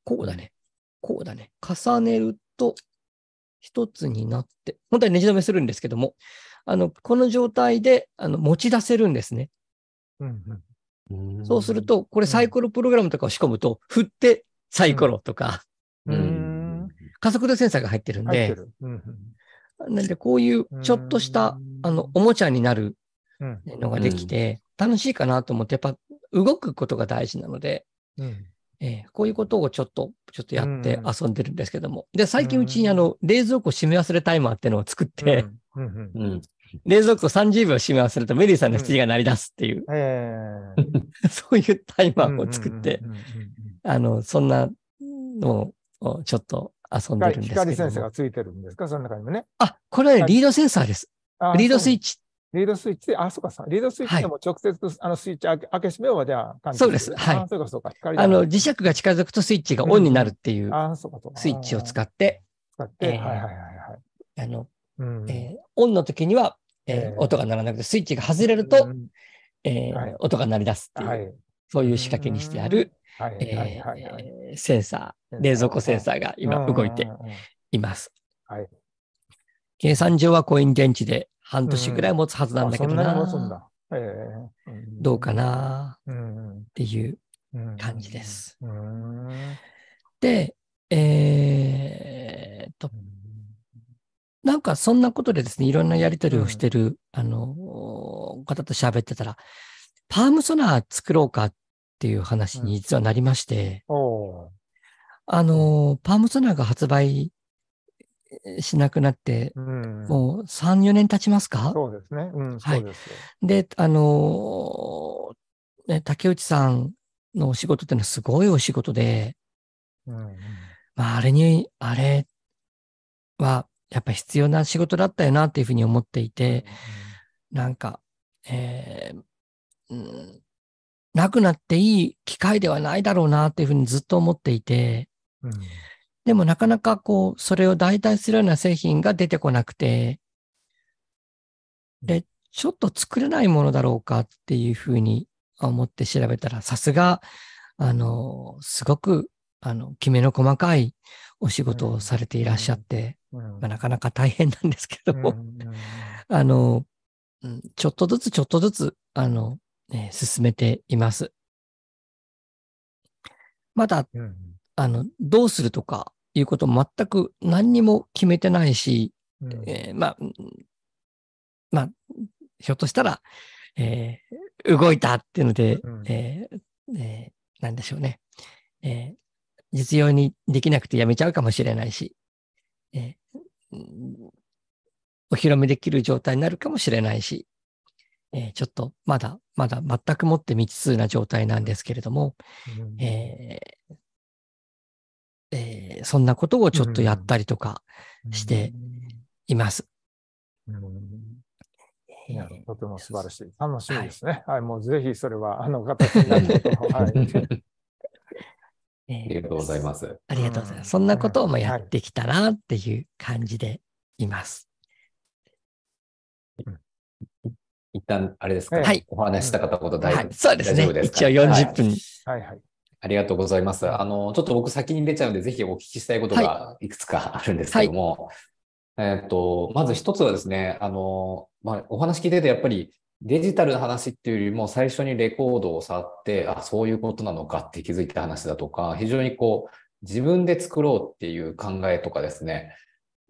こうだね。こうだね。重ねると、一つになって、本当はねじ止めするんですけども、あの、この状態で、あの、持ち出せるんですね。うんうん、そうすると、これサイコロプログラムとかを仕込むと、振ってサイコロとか、うん、加速度センサーが入ってるんで、うんん、なんでこういうちょっとした、あの、おもちゃになるのができて、楽しいかなと思って、やっぱ動くことが大事なので、うん、えー、こういうことをちょっと、ちょっとやって遊んでるんですけども。で、最近うちにあの、冷蔵庫閉め忘れタイマーっていうのを作って、冷蔵庫30秒閉め忘れたメリーさんの時が鳴り出すっていう、そういうタイマーを作って、あの、そんなのをちょっと遊んでるんですけど光センサーがついてるんですかその中にもね。あ、これはリードセンサーです。リードスイッチリードスイッチで、あ、そうかさ、リードスイッチでも直接、はい、あのスイッチ開け開け閉めはじゃあそうです。はい。そうかそうか、光あの磁石が近づくとスイッチがオンになるっていう、あそうかスイッチを使って、使って、はいはいはいはい。あの、うえオンの時には、えー、音が鳴らなくて、スイッチが外れると、うえ音が鳴り出すっていう、はい、そういう仕掛けにしてある、センサー、冷蔵庫センサーが今動いています。はい計算上はコイン電池で半年ぐらい持つはずなんだけどな。どうかなっていう感じです。で、えー、っと、なんかそんなことでですね、いろんなやり取りをしてる、あの方と喋ってたら、パームソナー作ろうかっていう話に実はなりまして、あの、パームソナーが発売しなくなって、うん、もう3、4年経ちますかそうですね。うん、はい。で、あのー、ね、竹内さんのお仕事っていうのはすごいお仕事で、うん、まあ、あれに、あれは、やっぱ必要な仕事だったよなっていうふうに思っていて、うん、なんか、えー、うん、なくなっていい機会ではないだろうなっていうふうにずっと思っていて、うんでもなかなかこう、それを代替するような製品が出てこなくて、で、ちょっと作れないものだろうかっていうふうに思って調べたら、さすが、あの、すごく、あの、きめの細かいお仕事をされていらっしゃって、まあ、なかなか大変なんですけども、あの、ちょっとずつちょっとずつ、あの、ね、進めています。まだ、あの、どうするとか、いうこと全く何にも決めてないし、うん、えー、まあ、まあ、ひょっとしたら、えー、動いたっていうので、うん、えー、えー、なんでしょうね、えー。実用にできなくてやめちゃうかもしれないし、えー、お披露目できる状態になるかもしれないし、えー、ちょっとまだまだ全くもって未知数な状態なんですけれども、うん、えー、えー、そんなことをちょっとやったりとかしています。とても素晴らしい。楽しみですね。はい、はい、もうぜひそれは、あの、形になること はいえー、ありがとうございます。ありがとうございます。そんなことをもやってきたなっていう感じでいます。一旦、あれですか、はい、お話したかったこと大丈夫、はい、そうですね。一応40分ありがとうございます。あの、ちょっと僕先に出ちゃうんで、ぜひお聞きしたいことがいくつか あるんですけども、はい、えっと、まず一つはですね、あの、まあ、お話聞いてて、やっぱりデジタルの話っていうよりも、最初にレコードを触って、あ、そういうことなのかって気づいた話だとか、非常にこう、自分で作ろうっていう考えとかですね、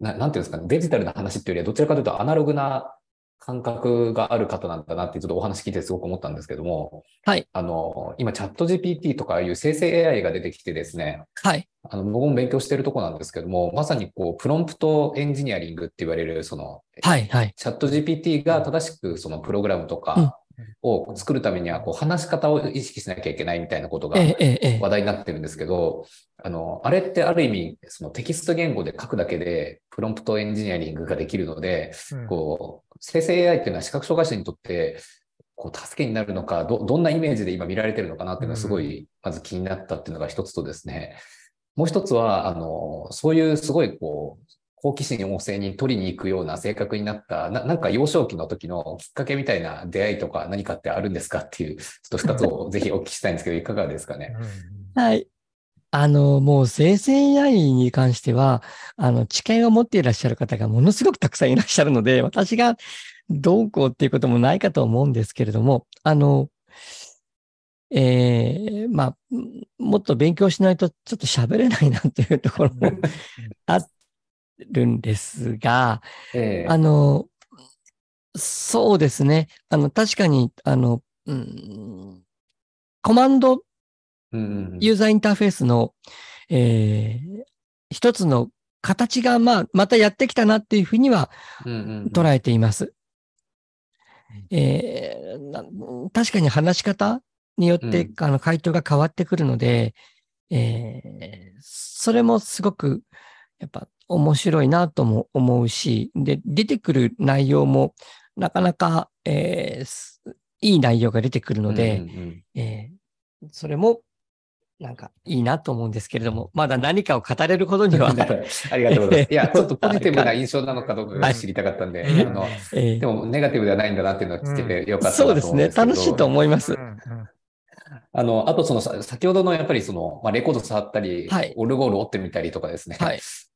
ななんていうんですかね、デジタルな話っていうよりは、どちらかというとアナログな感覚がある方なんだなってちょっとお話聞いてすごく思ったんですけども、はい。あの、今チャット GPT とかいう生成 AI が出てきてですね、はい。あの、僕も勉強してるとこなんですけども、まさにこう、プロンプトエンジニアリングって言われる、その、はいはい。チャット GPT が正しくそのプログラムとかを作るためには、こう、話し方を意識しなきゃいけないみたいなことが話題になってるんですけど、あの、あれってある意味、そのテキスト言語で書くだけで、プロンプトエンジニアリングができるので、こう、生成 AI っていうのは視覚障害者にとってこう助けになるのかど、どんなイメージで今見られてるのかなっていうのがすごい、まず気になったっていうのが一つとですね、もう一つは、あの、そういうすごいこう、好奇心旺盛に取りに行くような性格になったな、なんか幼少期の時のきっかけみたいな出会いとか何かってあるんですかっていう、ちょっと2つをぜひお聞きしたいんですけど、いかがですかね。はい。あの、もう生成 AI に関しては、あの、知見を持っていらっしゃる方がものすごくたくさんいらっしゃるので、私がどうこうっていうこともないかと思うんですけれども、あの、ええー、まあ、もっと勉強しないとちょっと喋れないなっていうところもあるんですが、えー、あの、そうですね。あの、確かに、あの、うん、コマンドユーザーインターフェースの、えー、一つの形が、まあ、またやってきたなっていうふうには捉えています。確かに話し方によって、あの回答が変わってくるので、えー、それもすごくやっぱ面白いなとも思うし、で、出てくる内容もなかなか、えー、いい内容が出てくるので、それもなんかいいなと思うんですけれども、まだ何かを語れることには。ありがとうございます。いや、ちょっとポジティブな印象なのかどうかが知りたかったんで、あのでもネガティブではないんだなっていうのは聞けてよかった、うん、そうですね。楽しいと思います。あの、あとその先ほどのやっぱりその、まあ、レコード触ったり、はい、オルゴール折ってみたりとかですね。はい、す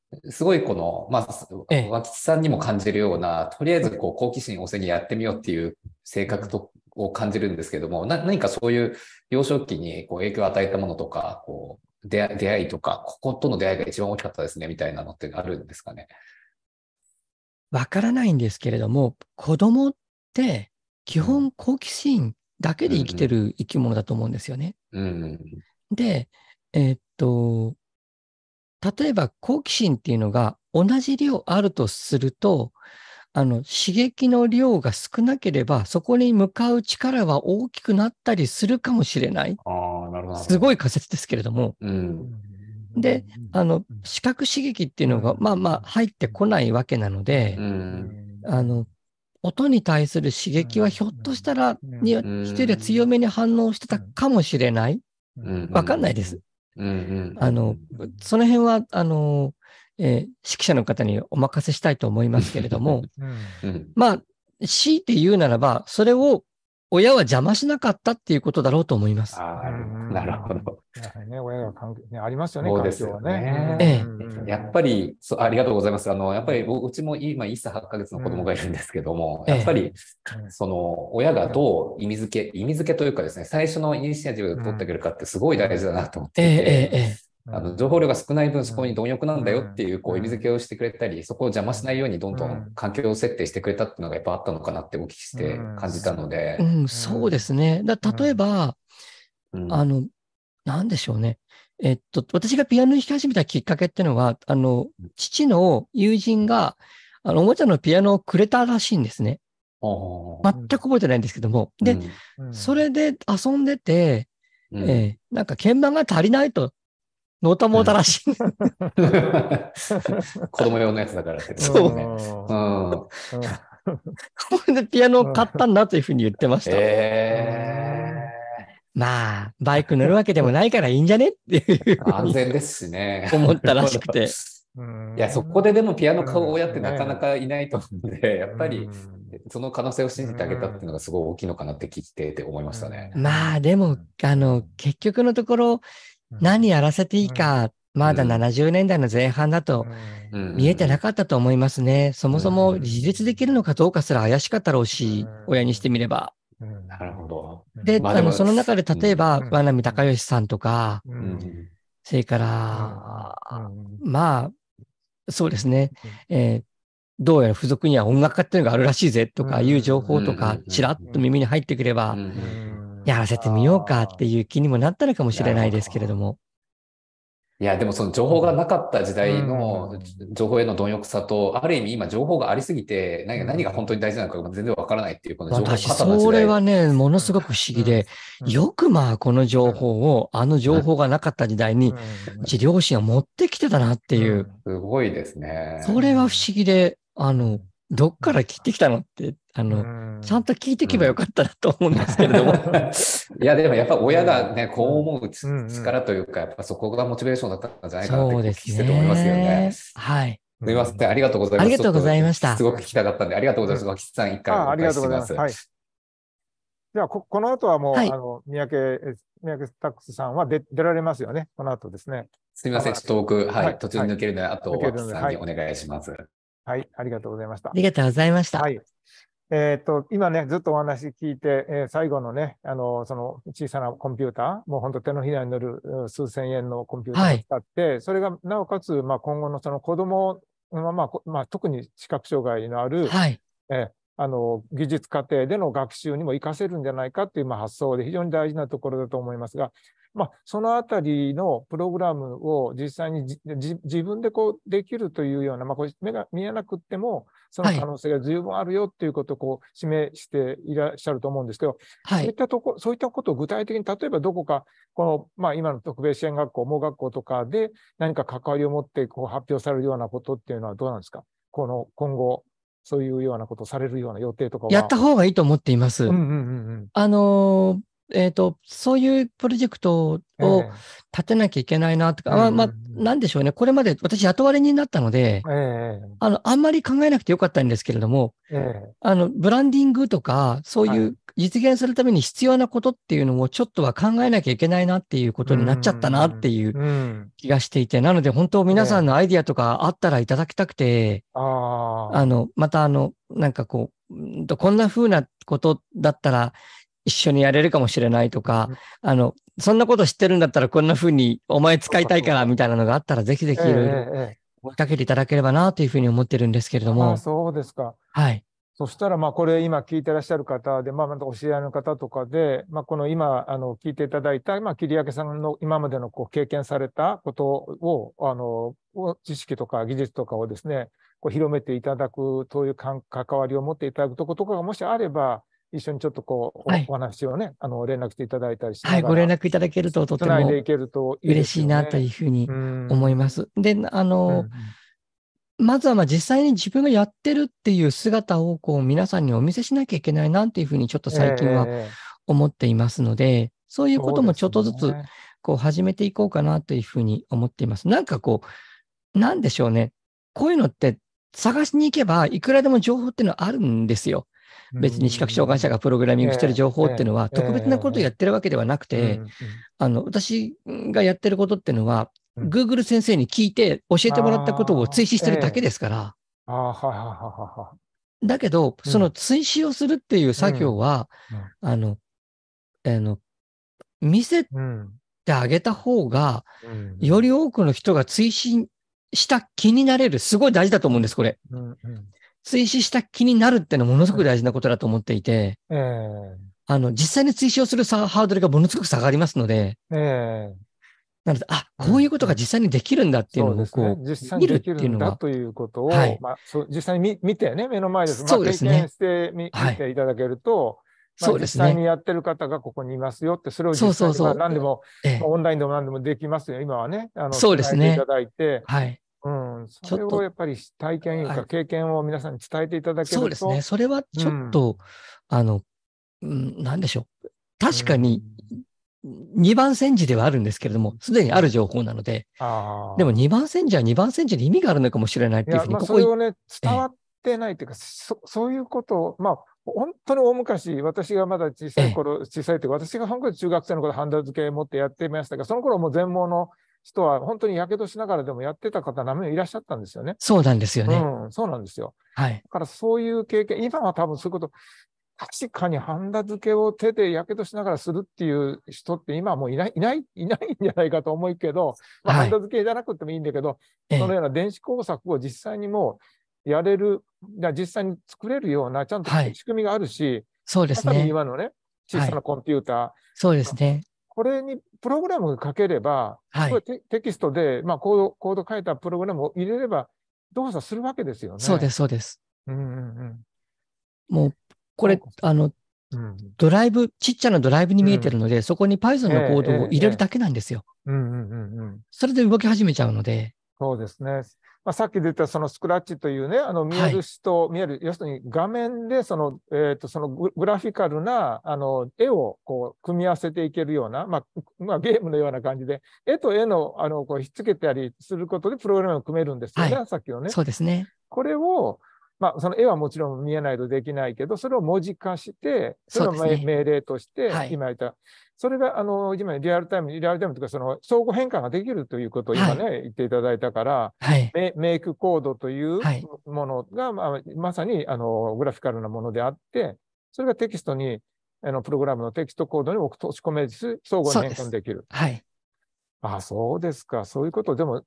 ごいこの、まあ、脇地さんにも感じるような、とりあえずこう好奇心旺盛にやってみようっていう性格とを感じるんですけども、何かそういう幼少期にこう影響を与えたものとか、こう出会いとか、こことの出会いが一番大きかったですねみたいなのってあるんですかね。わからないんですけれども、子供って基本好奇心だけで生きてる生き物だと思うんですよね。で、えー、っと、例えば好奇心っていうのが同じ量あるとすると、あの、刺激の量が少なければ、そこに向かう力は大きくなったりするかもしれない。あなるほど。すごい仮説ですけれども。うん、で、あの、視覚刺激っていうのが、まあまあ入ってこないわけなので、うん、あの、音に対する刺激はひょっとしたら、にしてで強めに反応してたかもしれない。わかんないです。あの、その辺は、あの、えー、指揮者の方にお任せしたいと思いますけれども、うん、まあ、強いて言うならば、それを親は邪魔しなかったっていうことだろうと思います。あなるほど。ね、親が関係、ね、ありますよね、そうですよね。ねええ、やっぱりそう、ありがとうございます。あの、やっぱりうちも今1歳8ヶ月の子供がいるんですけども、やっぱり、その、親がどう意味付け、意味付けというかですね、最初のイニシアチブを取ってくれるかってすごい大事だなと思っていて、ええええあの情報量が少ない分、そこに貪欲なんだよっていう、こう、意味付けをしてくれたり、そこを邪魔しないようにどんどん環境を設定してくれたっていうのがやっぱあったのかなってお聞きして感じたので。うん、うん、そうですね。だ例えば、うん、あの、なんでしょうね。えっと、私がピアノ弾き始めたきっかけっていうのは、あの、父の友人が、あの、おもちゃのピアノをくれたらしいんですね。全く覚えてないんですけども。で、うん、それで遊んでて、えー、なんか鍵盤が足りないと。のたもたらしい。子供用のやつだからそうね。そう。こん。でピアノ買ったんだというふうに言ってました。えー、まあ、バイク乗るわけでもないからいいんじゃねっていう。安全ですしね。思ったらしくて。いや、そこででもピアノ買う親ってなかなかいないと思うんで、やっぱりその可能性を信じてあげたっていうのがすごい大きいのかなって聞いてて思いましたね。まあ、でも、あの、結局のところ、何やらせていいか、まだ70年代の前半だと見えてなかったと思いますね。そもそも自立できるのかどうかすら怪しかったろうし、親にしてみれば。なるほど。で、あの、その中で例えば、和波隆義さんとか、それから、まあ、そうですね、えー、どうやら付属には音楽家っていうのがあるらしいぜとかいう情報とか、ちらっと耳に入ってくれば、やらせてみようかっていう気にもなったのかもしれないですけれども。いや、でもその情報がなかった時代の情報への貪欲さと、ある意味今情報がありすぎて、何が何が本当に大事なのか全然わからないっていう、この情報過多それはね、ものすごく不思議で、よくまあこの情報を、あの情報がなかった時代に、治療師が持ってきてたなっていう。すごいですね。それは不思議で、あの、どっから切ってきたのって、あの、ちゃんと聞いていけばよかったなと思うんですけれども。いや、でもやっぱ親がね、こう思う力というか、やっぱそこがモチベーションだったんじゃないかなって聞いてと思いますよね。はい。すみません、ありがとうございまた。ありがとうございました。すごく聞きたかったんで、ありがとうございます。脇さん、一回お願いします。はい、じゃあこ、この後はもう、あの、三宅、三宅スタックスさんは出出られますよね。この後ですね。すみません、ちょっと僕、はい、途中に抜けるので、あと、脇さんにお願いします。はい、ありがとうございました。ありがとうございました。はい。えっ、ー、と、今ね、ずっとお話聞いて、えー、最後のね、あの、その小さなコンピューター、もう本当手のひらに乗る数千円のコンピューターを使って、はい、それがなおかつ、まあ、今後のその子供の、まあ、まあ、まあ、特に視覚障害のある、はい、えー、あの技術過程での学習にも活かせるんじゃないかという、まあ、発想で非常に大事なところだと思いますが、まあ、そのあたりのプログラムを実際に自分でこうできるというような、まあ、こう目が見えなくっても、その可能性が十分あるよっていうことをこう示していらっしゃると思うんですけど、はい、そういったとこ、そういったことを具体的に、例えばどこか、この、まあ、今の特別支援学校、盲学校とかで何か関わりを持ってこう発表されるようなことっていうのはどうなんですかこの今後、そういうようなことをされるような予定とかはやった方がいいと思っています。うんうんうんうん、あのーえーと、そういうプロジェクトを立てなきゃいけないなとか、えー、まあ、なんでしょうね、これまで私、雇われになったので、えー、あの、あんまり考えなくてよかったんですけれども、えー、あのブランディングとか、そういう実現するために必要なことっていうのをちょっとは考えなきゃいけないなっていうことになっちゃったなっていう気がしていて、なので、本当、皆さんのアイディアとかあったらいただきたくて、あのまたあの、なんかこう、こんな風なことだったら一緒にやれるかもしれないとか、あの、そんなこと知ってるんだったらこんな風にお前使いたいからみたいなのがあったらぜひぜひいろいろ追いかけていただければなというふうに思ってるんですけれども。ああそうですか。はい。そしたら、まあ、これ今聞いてらっしゃる方で、まあ、またお知り合いの方とかで、まあ、この今、あの、聞いていただいた、まあ、切上明さんの今までのこう経験されたことを、あの、知識とか技術とかをですね、こう広めていただくという関わりを持っていただくとことかがもしあれば、一緒にちょっとこう、はい、お話をね、あの、連絡していただいたりして。はい、ご連絡いただけるととても嬉しいなというふうに思います。で、あの、うん、まずはまあ実際に自分がやってるっていう姿をこう皆さんにお見せしなきゃいけないなっていうふうにちょっと最近は思っていますので、えー、そういうこともちょっとずつこう始めていこうかなというふうに思っています。なんかこう、なんでしょうね。こういうのって探しに行けばいくらでも情報っていうのはあるんですよ。別に視覚障害者がプログラミングしてる情報っていうのは、特別なことをやってるわけではなくて、あの、私がやってることっていうのは、Google 先生に聞いて教えてもらったことを追試してるだけですから。あはははは。だけど、その追試をするっていう作業は、あの、あの、見せてあげた方が、より多くの人が追試した気になれる、すごい大事だと思うんです、これ。追試した気になるってのはものすごく大事なことだと思っていて、あの、実際に追試をするハードルがものすごく下がりますので、うん、なので、あ、こういうことが実際にできるんだっていうのをこう、実際にできるんだということを、はい、まあ、そう実際に見てね、目の前でそうですね。してみ、見ていただけると、そうですね。実際にやってる方がここにいますよって、それを実際に何でも、オンラインでも何でもできますよ、今はね。あのそうですね。いただいて、はい、うん、それをやっぱり体験とか経験を皆さんに伝えていただけるとそうですね、それはちょっと、うん、あの、うん、なんでしょう。確かに、2番煎じではあるんですけれども、すでにある情報なので、でも2番煎じは2番煎じに意味があるのかもしれないっていうふうに、ここそれをね、伝わってないというか、ええ、そそういうことを、まあ、本当に大昔、私がまだ小さい頃、え、小さいというか、私が本当に中学生の頃、ハンダ付け持ってやっていましたが、その頃も全盲の人は本当にやけどしながらでもやってた方、何名いらっしゃったんですよね。そうなんですよね。うん、そうなんですよ。はい。だからそういう経験、今は多分そういうこと、確かにハンダ付けを手でやけどしながらするっていう人って今はもういない、いない、いないんじゃないかと思うけど、まあ、ハンダ付けじゃなくてもいいんだけど、はい、そのような電子工作を実際にもうやれる、実際に作れるような、ちゃんと仕組みがあるし、はい、そうですね。今のね、小さなコンピューター、はい、そうですね。これにプログラム書ければ、はい、テテキストで、まあ、コードコード書いたプログラムを入れれば動作するわけですよね。そうです、そうです。うんうんうん、もう、これ、あの、うん、ドライブ、ちっちゃなドライブに見えてるので、うん、そこに Python のコードを入れるだけなんですよ。それで動き始めちゃうので。そうですね。まあ、さっき出たそのスクラッチというね、あの見える人、はい、見える、要するに画面でその、えっ、ー、と、そのグラフィカルな、あの、絵をこう、組み合わせていけるような、まあ、まあ、ゲームのような感じで、絵と絵の、あの、こう、ひっつけたりすることでプログラムを組めるんですよね、はい、さっきのね。そうですね。これを、まあ、その絵はもちろん見えないとできないけど、それを文字化して、それを、命令として、今言った、はい、それが、あの、今リアルタイム、リアルタイムというか、その相互変換ができるということを今ね、はい、言っていただいたから、はい、メイクコードというものが、まあ、まさに、あの、グラフィカルなものであって、それがテキストに、あの、プログラムのテキストコードに落とし込めず、相互に変換できる。ああ、そうですか。そういうこと。でも、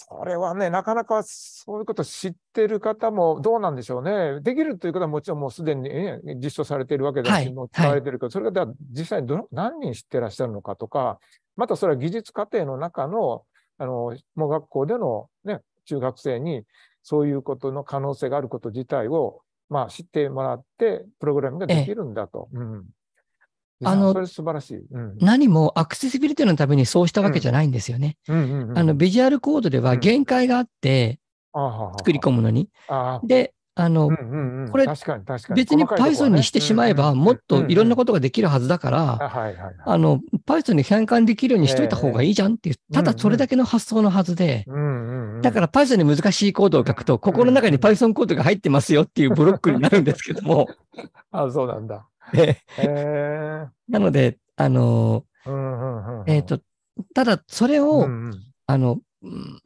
それはね、なかなかそういうこと知ってる方もどうなんでしょうね。できるということはもちろんもうすでに、ね、実証されているわけだし、もう使われてるけど、それが実際にど何人知ってらっしゃるのかとか、またそれは技術課程の中の、あの、もう学校でのね、中学生にそういうことの可能性があること自体を、まあ知ってもらって、プログラムができるんだと。ええ、うんあの、素晴らしい、うん、何もアクセシビリティのためにそうしたわけじゃないんですよね。あの、ビジュアルコードでは限界があって、作り込むのに。で、あの、これ、別に Python にしてしまえば、もっといろんなことができるはずだから、あの、Python に変換できるようにしといた方がいいじゃんっていう、ただそれだけの発想のはずで、だから Python に難しいコードを書くと、ここの中に Python コードが入ってますよっていうブロックになるんですけども。あ、そうなんだ。で、えなので、あの、えっ、と、ただそれを、うん、あの、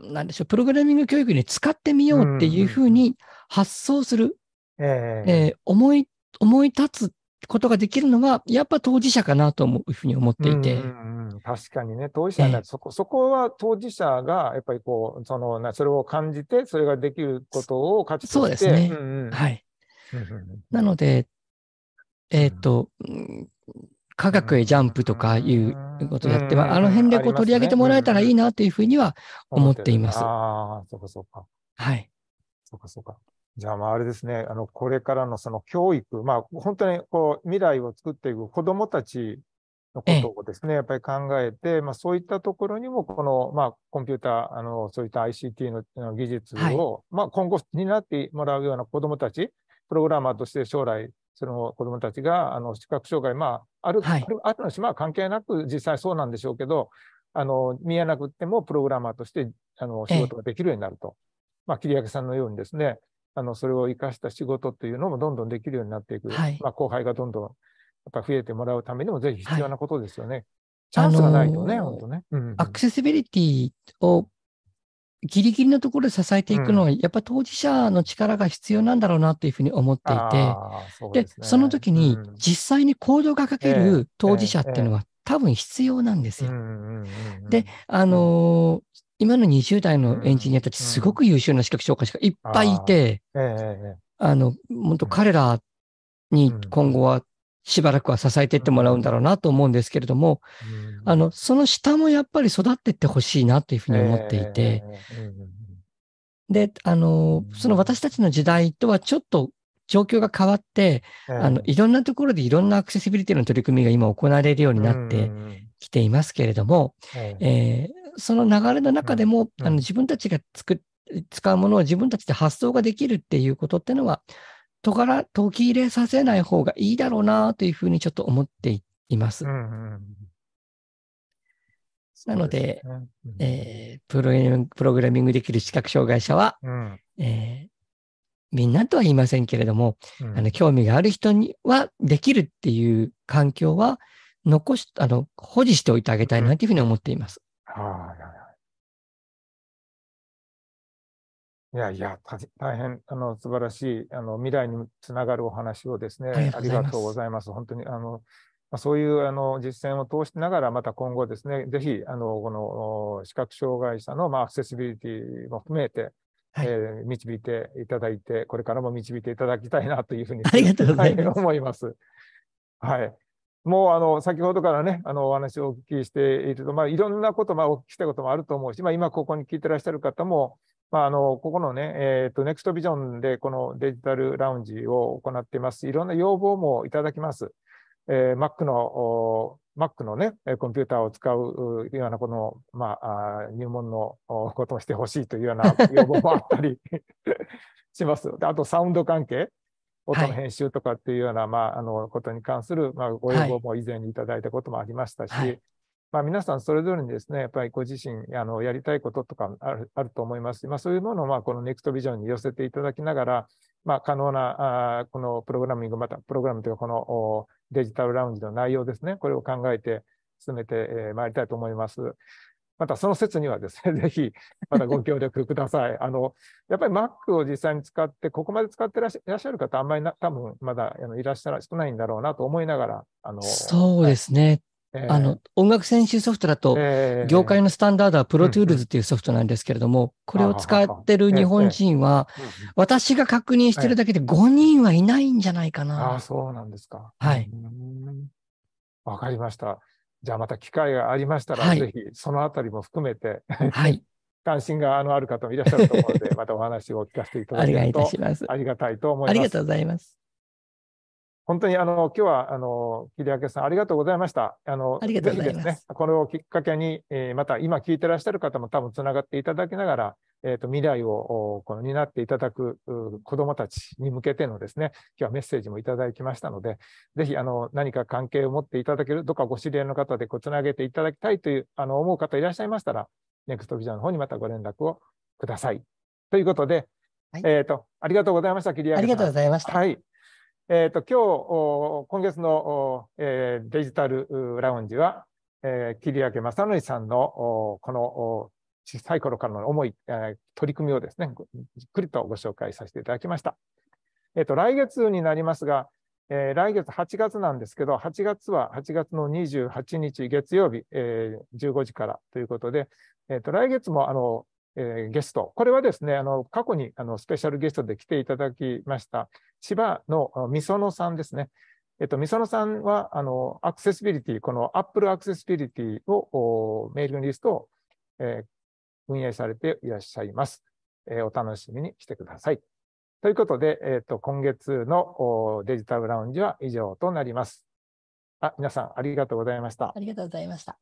なんでしょう、プログラミング教育に使ってみようっていうふうに発想する、ええ思い、思い立つことができるのは、やっぱ当事者かなというふうに思っていて。うん確かにね、当事者なそこ、そこは当事者が、やっぱりこう、その、それを感じて、それができることを価値として。そうですね。はい。なので、えっ、ー、と、科学へジャンプとかいうことやって、まあ、あの辺でこう取り上げてもらえたらいいなというふうには思っています。ああ、そうかそうか。はい。そうかそうか。じゃあ、まあ、あれですね、あの、これからのその教育、まあ、本当にこう、未来を作っていく子供たちのことをですね、やっぱり考えて、まあ、そういったところにも、この、まあ、コンピューター、あの、そういった ICT の技術を、はい、まあ、今後担ってもらうような子供たち、プログラマーとして将来その子どもたちがあの視覚障害、まあ、ある、はい、あるの島は関係なく、実際そうなんでしょうけど、あの見えなくてもプログラマーとしてあの仕事ができるようになると、ええ、まあ、桐明さんのようにですね、あのそれを生かした仕事というのもどんどんできるようになっていく、はい、まあ、後輩がどんどんやっぱ増えてもらうためにも、ぜひ必要なことですよね。はい、チャンスがないとね、あのー、本当ね、うんうん、アクセシビリティをギリギリのところで支えていくのは、やっぱ当事者の力が必要なんだろうなというふうに思っていて、で、ね、その時に実際に行動がかける当事者っていうのは多分必要なんですよ。で、あのー、今の20代のエンジニアたち、すごく優秀な視覚障害者がいっぱいいて、あの、本当彼らに今後はしばらくは支えていってもらうんだろうなと思うんですけれども、うん、あの、その下もやっぱり育っていってほしいなというふうに思っていて、で、あの、その私たちの時代とはちょっと状況が変わって、あの、いろんなところでいろんなアクセシビリティの取り組みが今行われるようになってきていますけれども、えー、その流れの中でも、あの自分たちが作使うものを自分たちで発想ができるっていうことってのは、とからき入れさせない方がいいだろうなというふうにちょっと思っています。なので、ねうんえー、プロプログラミングできる視覚障害者は、うんえー、みんなとは言いませんけれども、うん、あの興味がある人にはできるっていう環境は残し、あの保持しておいてあげたいなというふうに思っています。うんはあいやいや、大変あの素晴らしいあの未来につながるお話をですね、ありがとうございます。本当にあのそういうあの実践を通しながら、また今後ですね、ぜひあのこの視覚障害者の、まあ、アクセシビリティも含めて、はい、えー、導いていただいて、これからも導いていただきたいなというふうにありがとうございます、はい、思います。はい。もうあの先ほどからね、あのお話をお聞きしていると、まあ、いろんなこと、まあ、お聞きしたこともあると思うし、まあ、今ここに聞いてらっしゃる方も、まあ、あのここのね、えーと、ネクストビジョンでこのデジタルラウンジを行っています。いろんな要望もいただきます。えー、Mac の Mac のね、コンピューターを使うようなこの、まあ、入門のことをしてほしいというような 要望もあったり します。あと、サウンド関係、音の編集とかっていうような、はい、まあ、あのことに関する、まあ、ご要望も以前にいただいたこともありましたし、はい、まあ、皆さんそれぞれにですね、やっぱりご自身、あのやりたいこととかあるあると思います。まあ、そういうものを、まあ、この NEXT ビジョンに寄せていただきながら、まあ、可能なあこのプログラミング、またプログラムというか、このデジタルラウンジの内容ですね、これを考えて進めてまいりたいと思います。またその説にはですね、ぜひまたご協力ください。あのやっぱり Mac を実際に使って、ここまで使ってらっしゃる方、あんまりな多分まだあのいらっしゃら少ないんだろうなと思いながら、あのそうですね、あの、音楽編集ソフトだと、業界のスタンダードはプロトゥールズっていうソフトなんですけれども、これを使ってる日本人は、私が確認してるだけで5人はいないんじゃないかな。ああ、そうなんですか。はい。わかりました。じゃあまた機会がありましたら、ぜひそのあたりも含めてはい。関心があのある方もいらっしゃると思うので、またお話を聞かせていただきると ありがたいと思います。ありがとうございます。本当にあの今日はあの桐明さんありがとうございました。あのありがとうございます。ね、これをきっかけに、えー、また今聞いてらっしゃる方も多分つながっていただきながら、えーと、未来をこの担っていただく子どもたちに向けてのですね、今日はメッセージもいただきましたので、ぜひあの何か関係を持っていただける、どこかご知り合いの方でこうつなげていただきたいというあの思う方いらっしゃいましたら、ネクストビジョンの方にまたご連絡をください。ということで、はい、えっ、と、ありがとうございました、桐明さん。ありがとうございました。はいえー、と、今日、今月の、えー、デジタルラウンジは、えー、桐明正則さんの、この小さい頃からの思い、えー、取り組みをですね、じっくりとご紹介させていただきました。えー、と、来月になりますが、えー、来月8月なんですけど、8月は8月の28日月曜日、えー、15時からということで、えー、と、来月もあの、えー、ゲスト。これはですね、あの、過去に、あの、スペシャルゲストで来ていただきました、千葉のみそのさんですね。えっと、みそのさんは、あの、アクセシビリティ、この Apple アクセシビリティを、メールリストを、えー、運営されていらっしゃいます。えー、お楽しみにしてください。ということで、えっ、と、今月のデジタルラウンジは以上となります。あ、皆さんありがとうございました。ありがとうございました。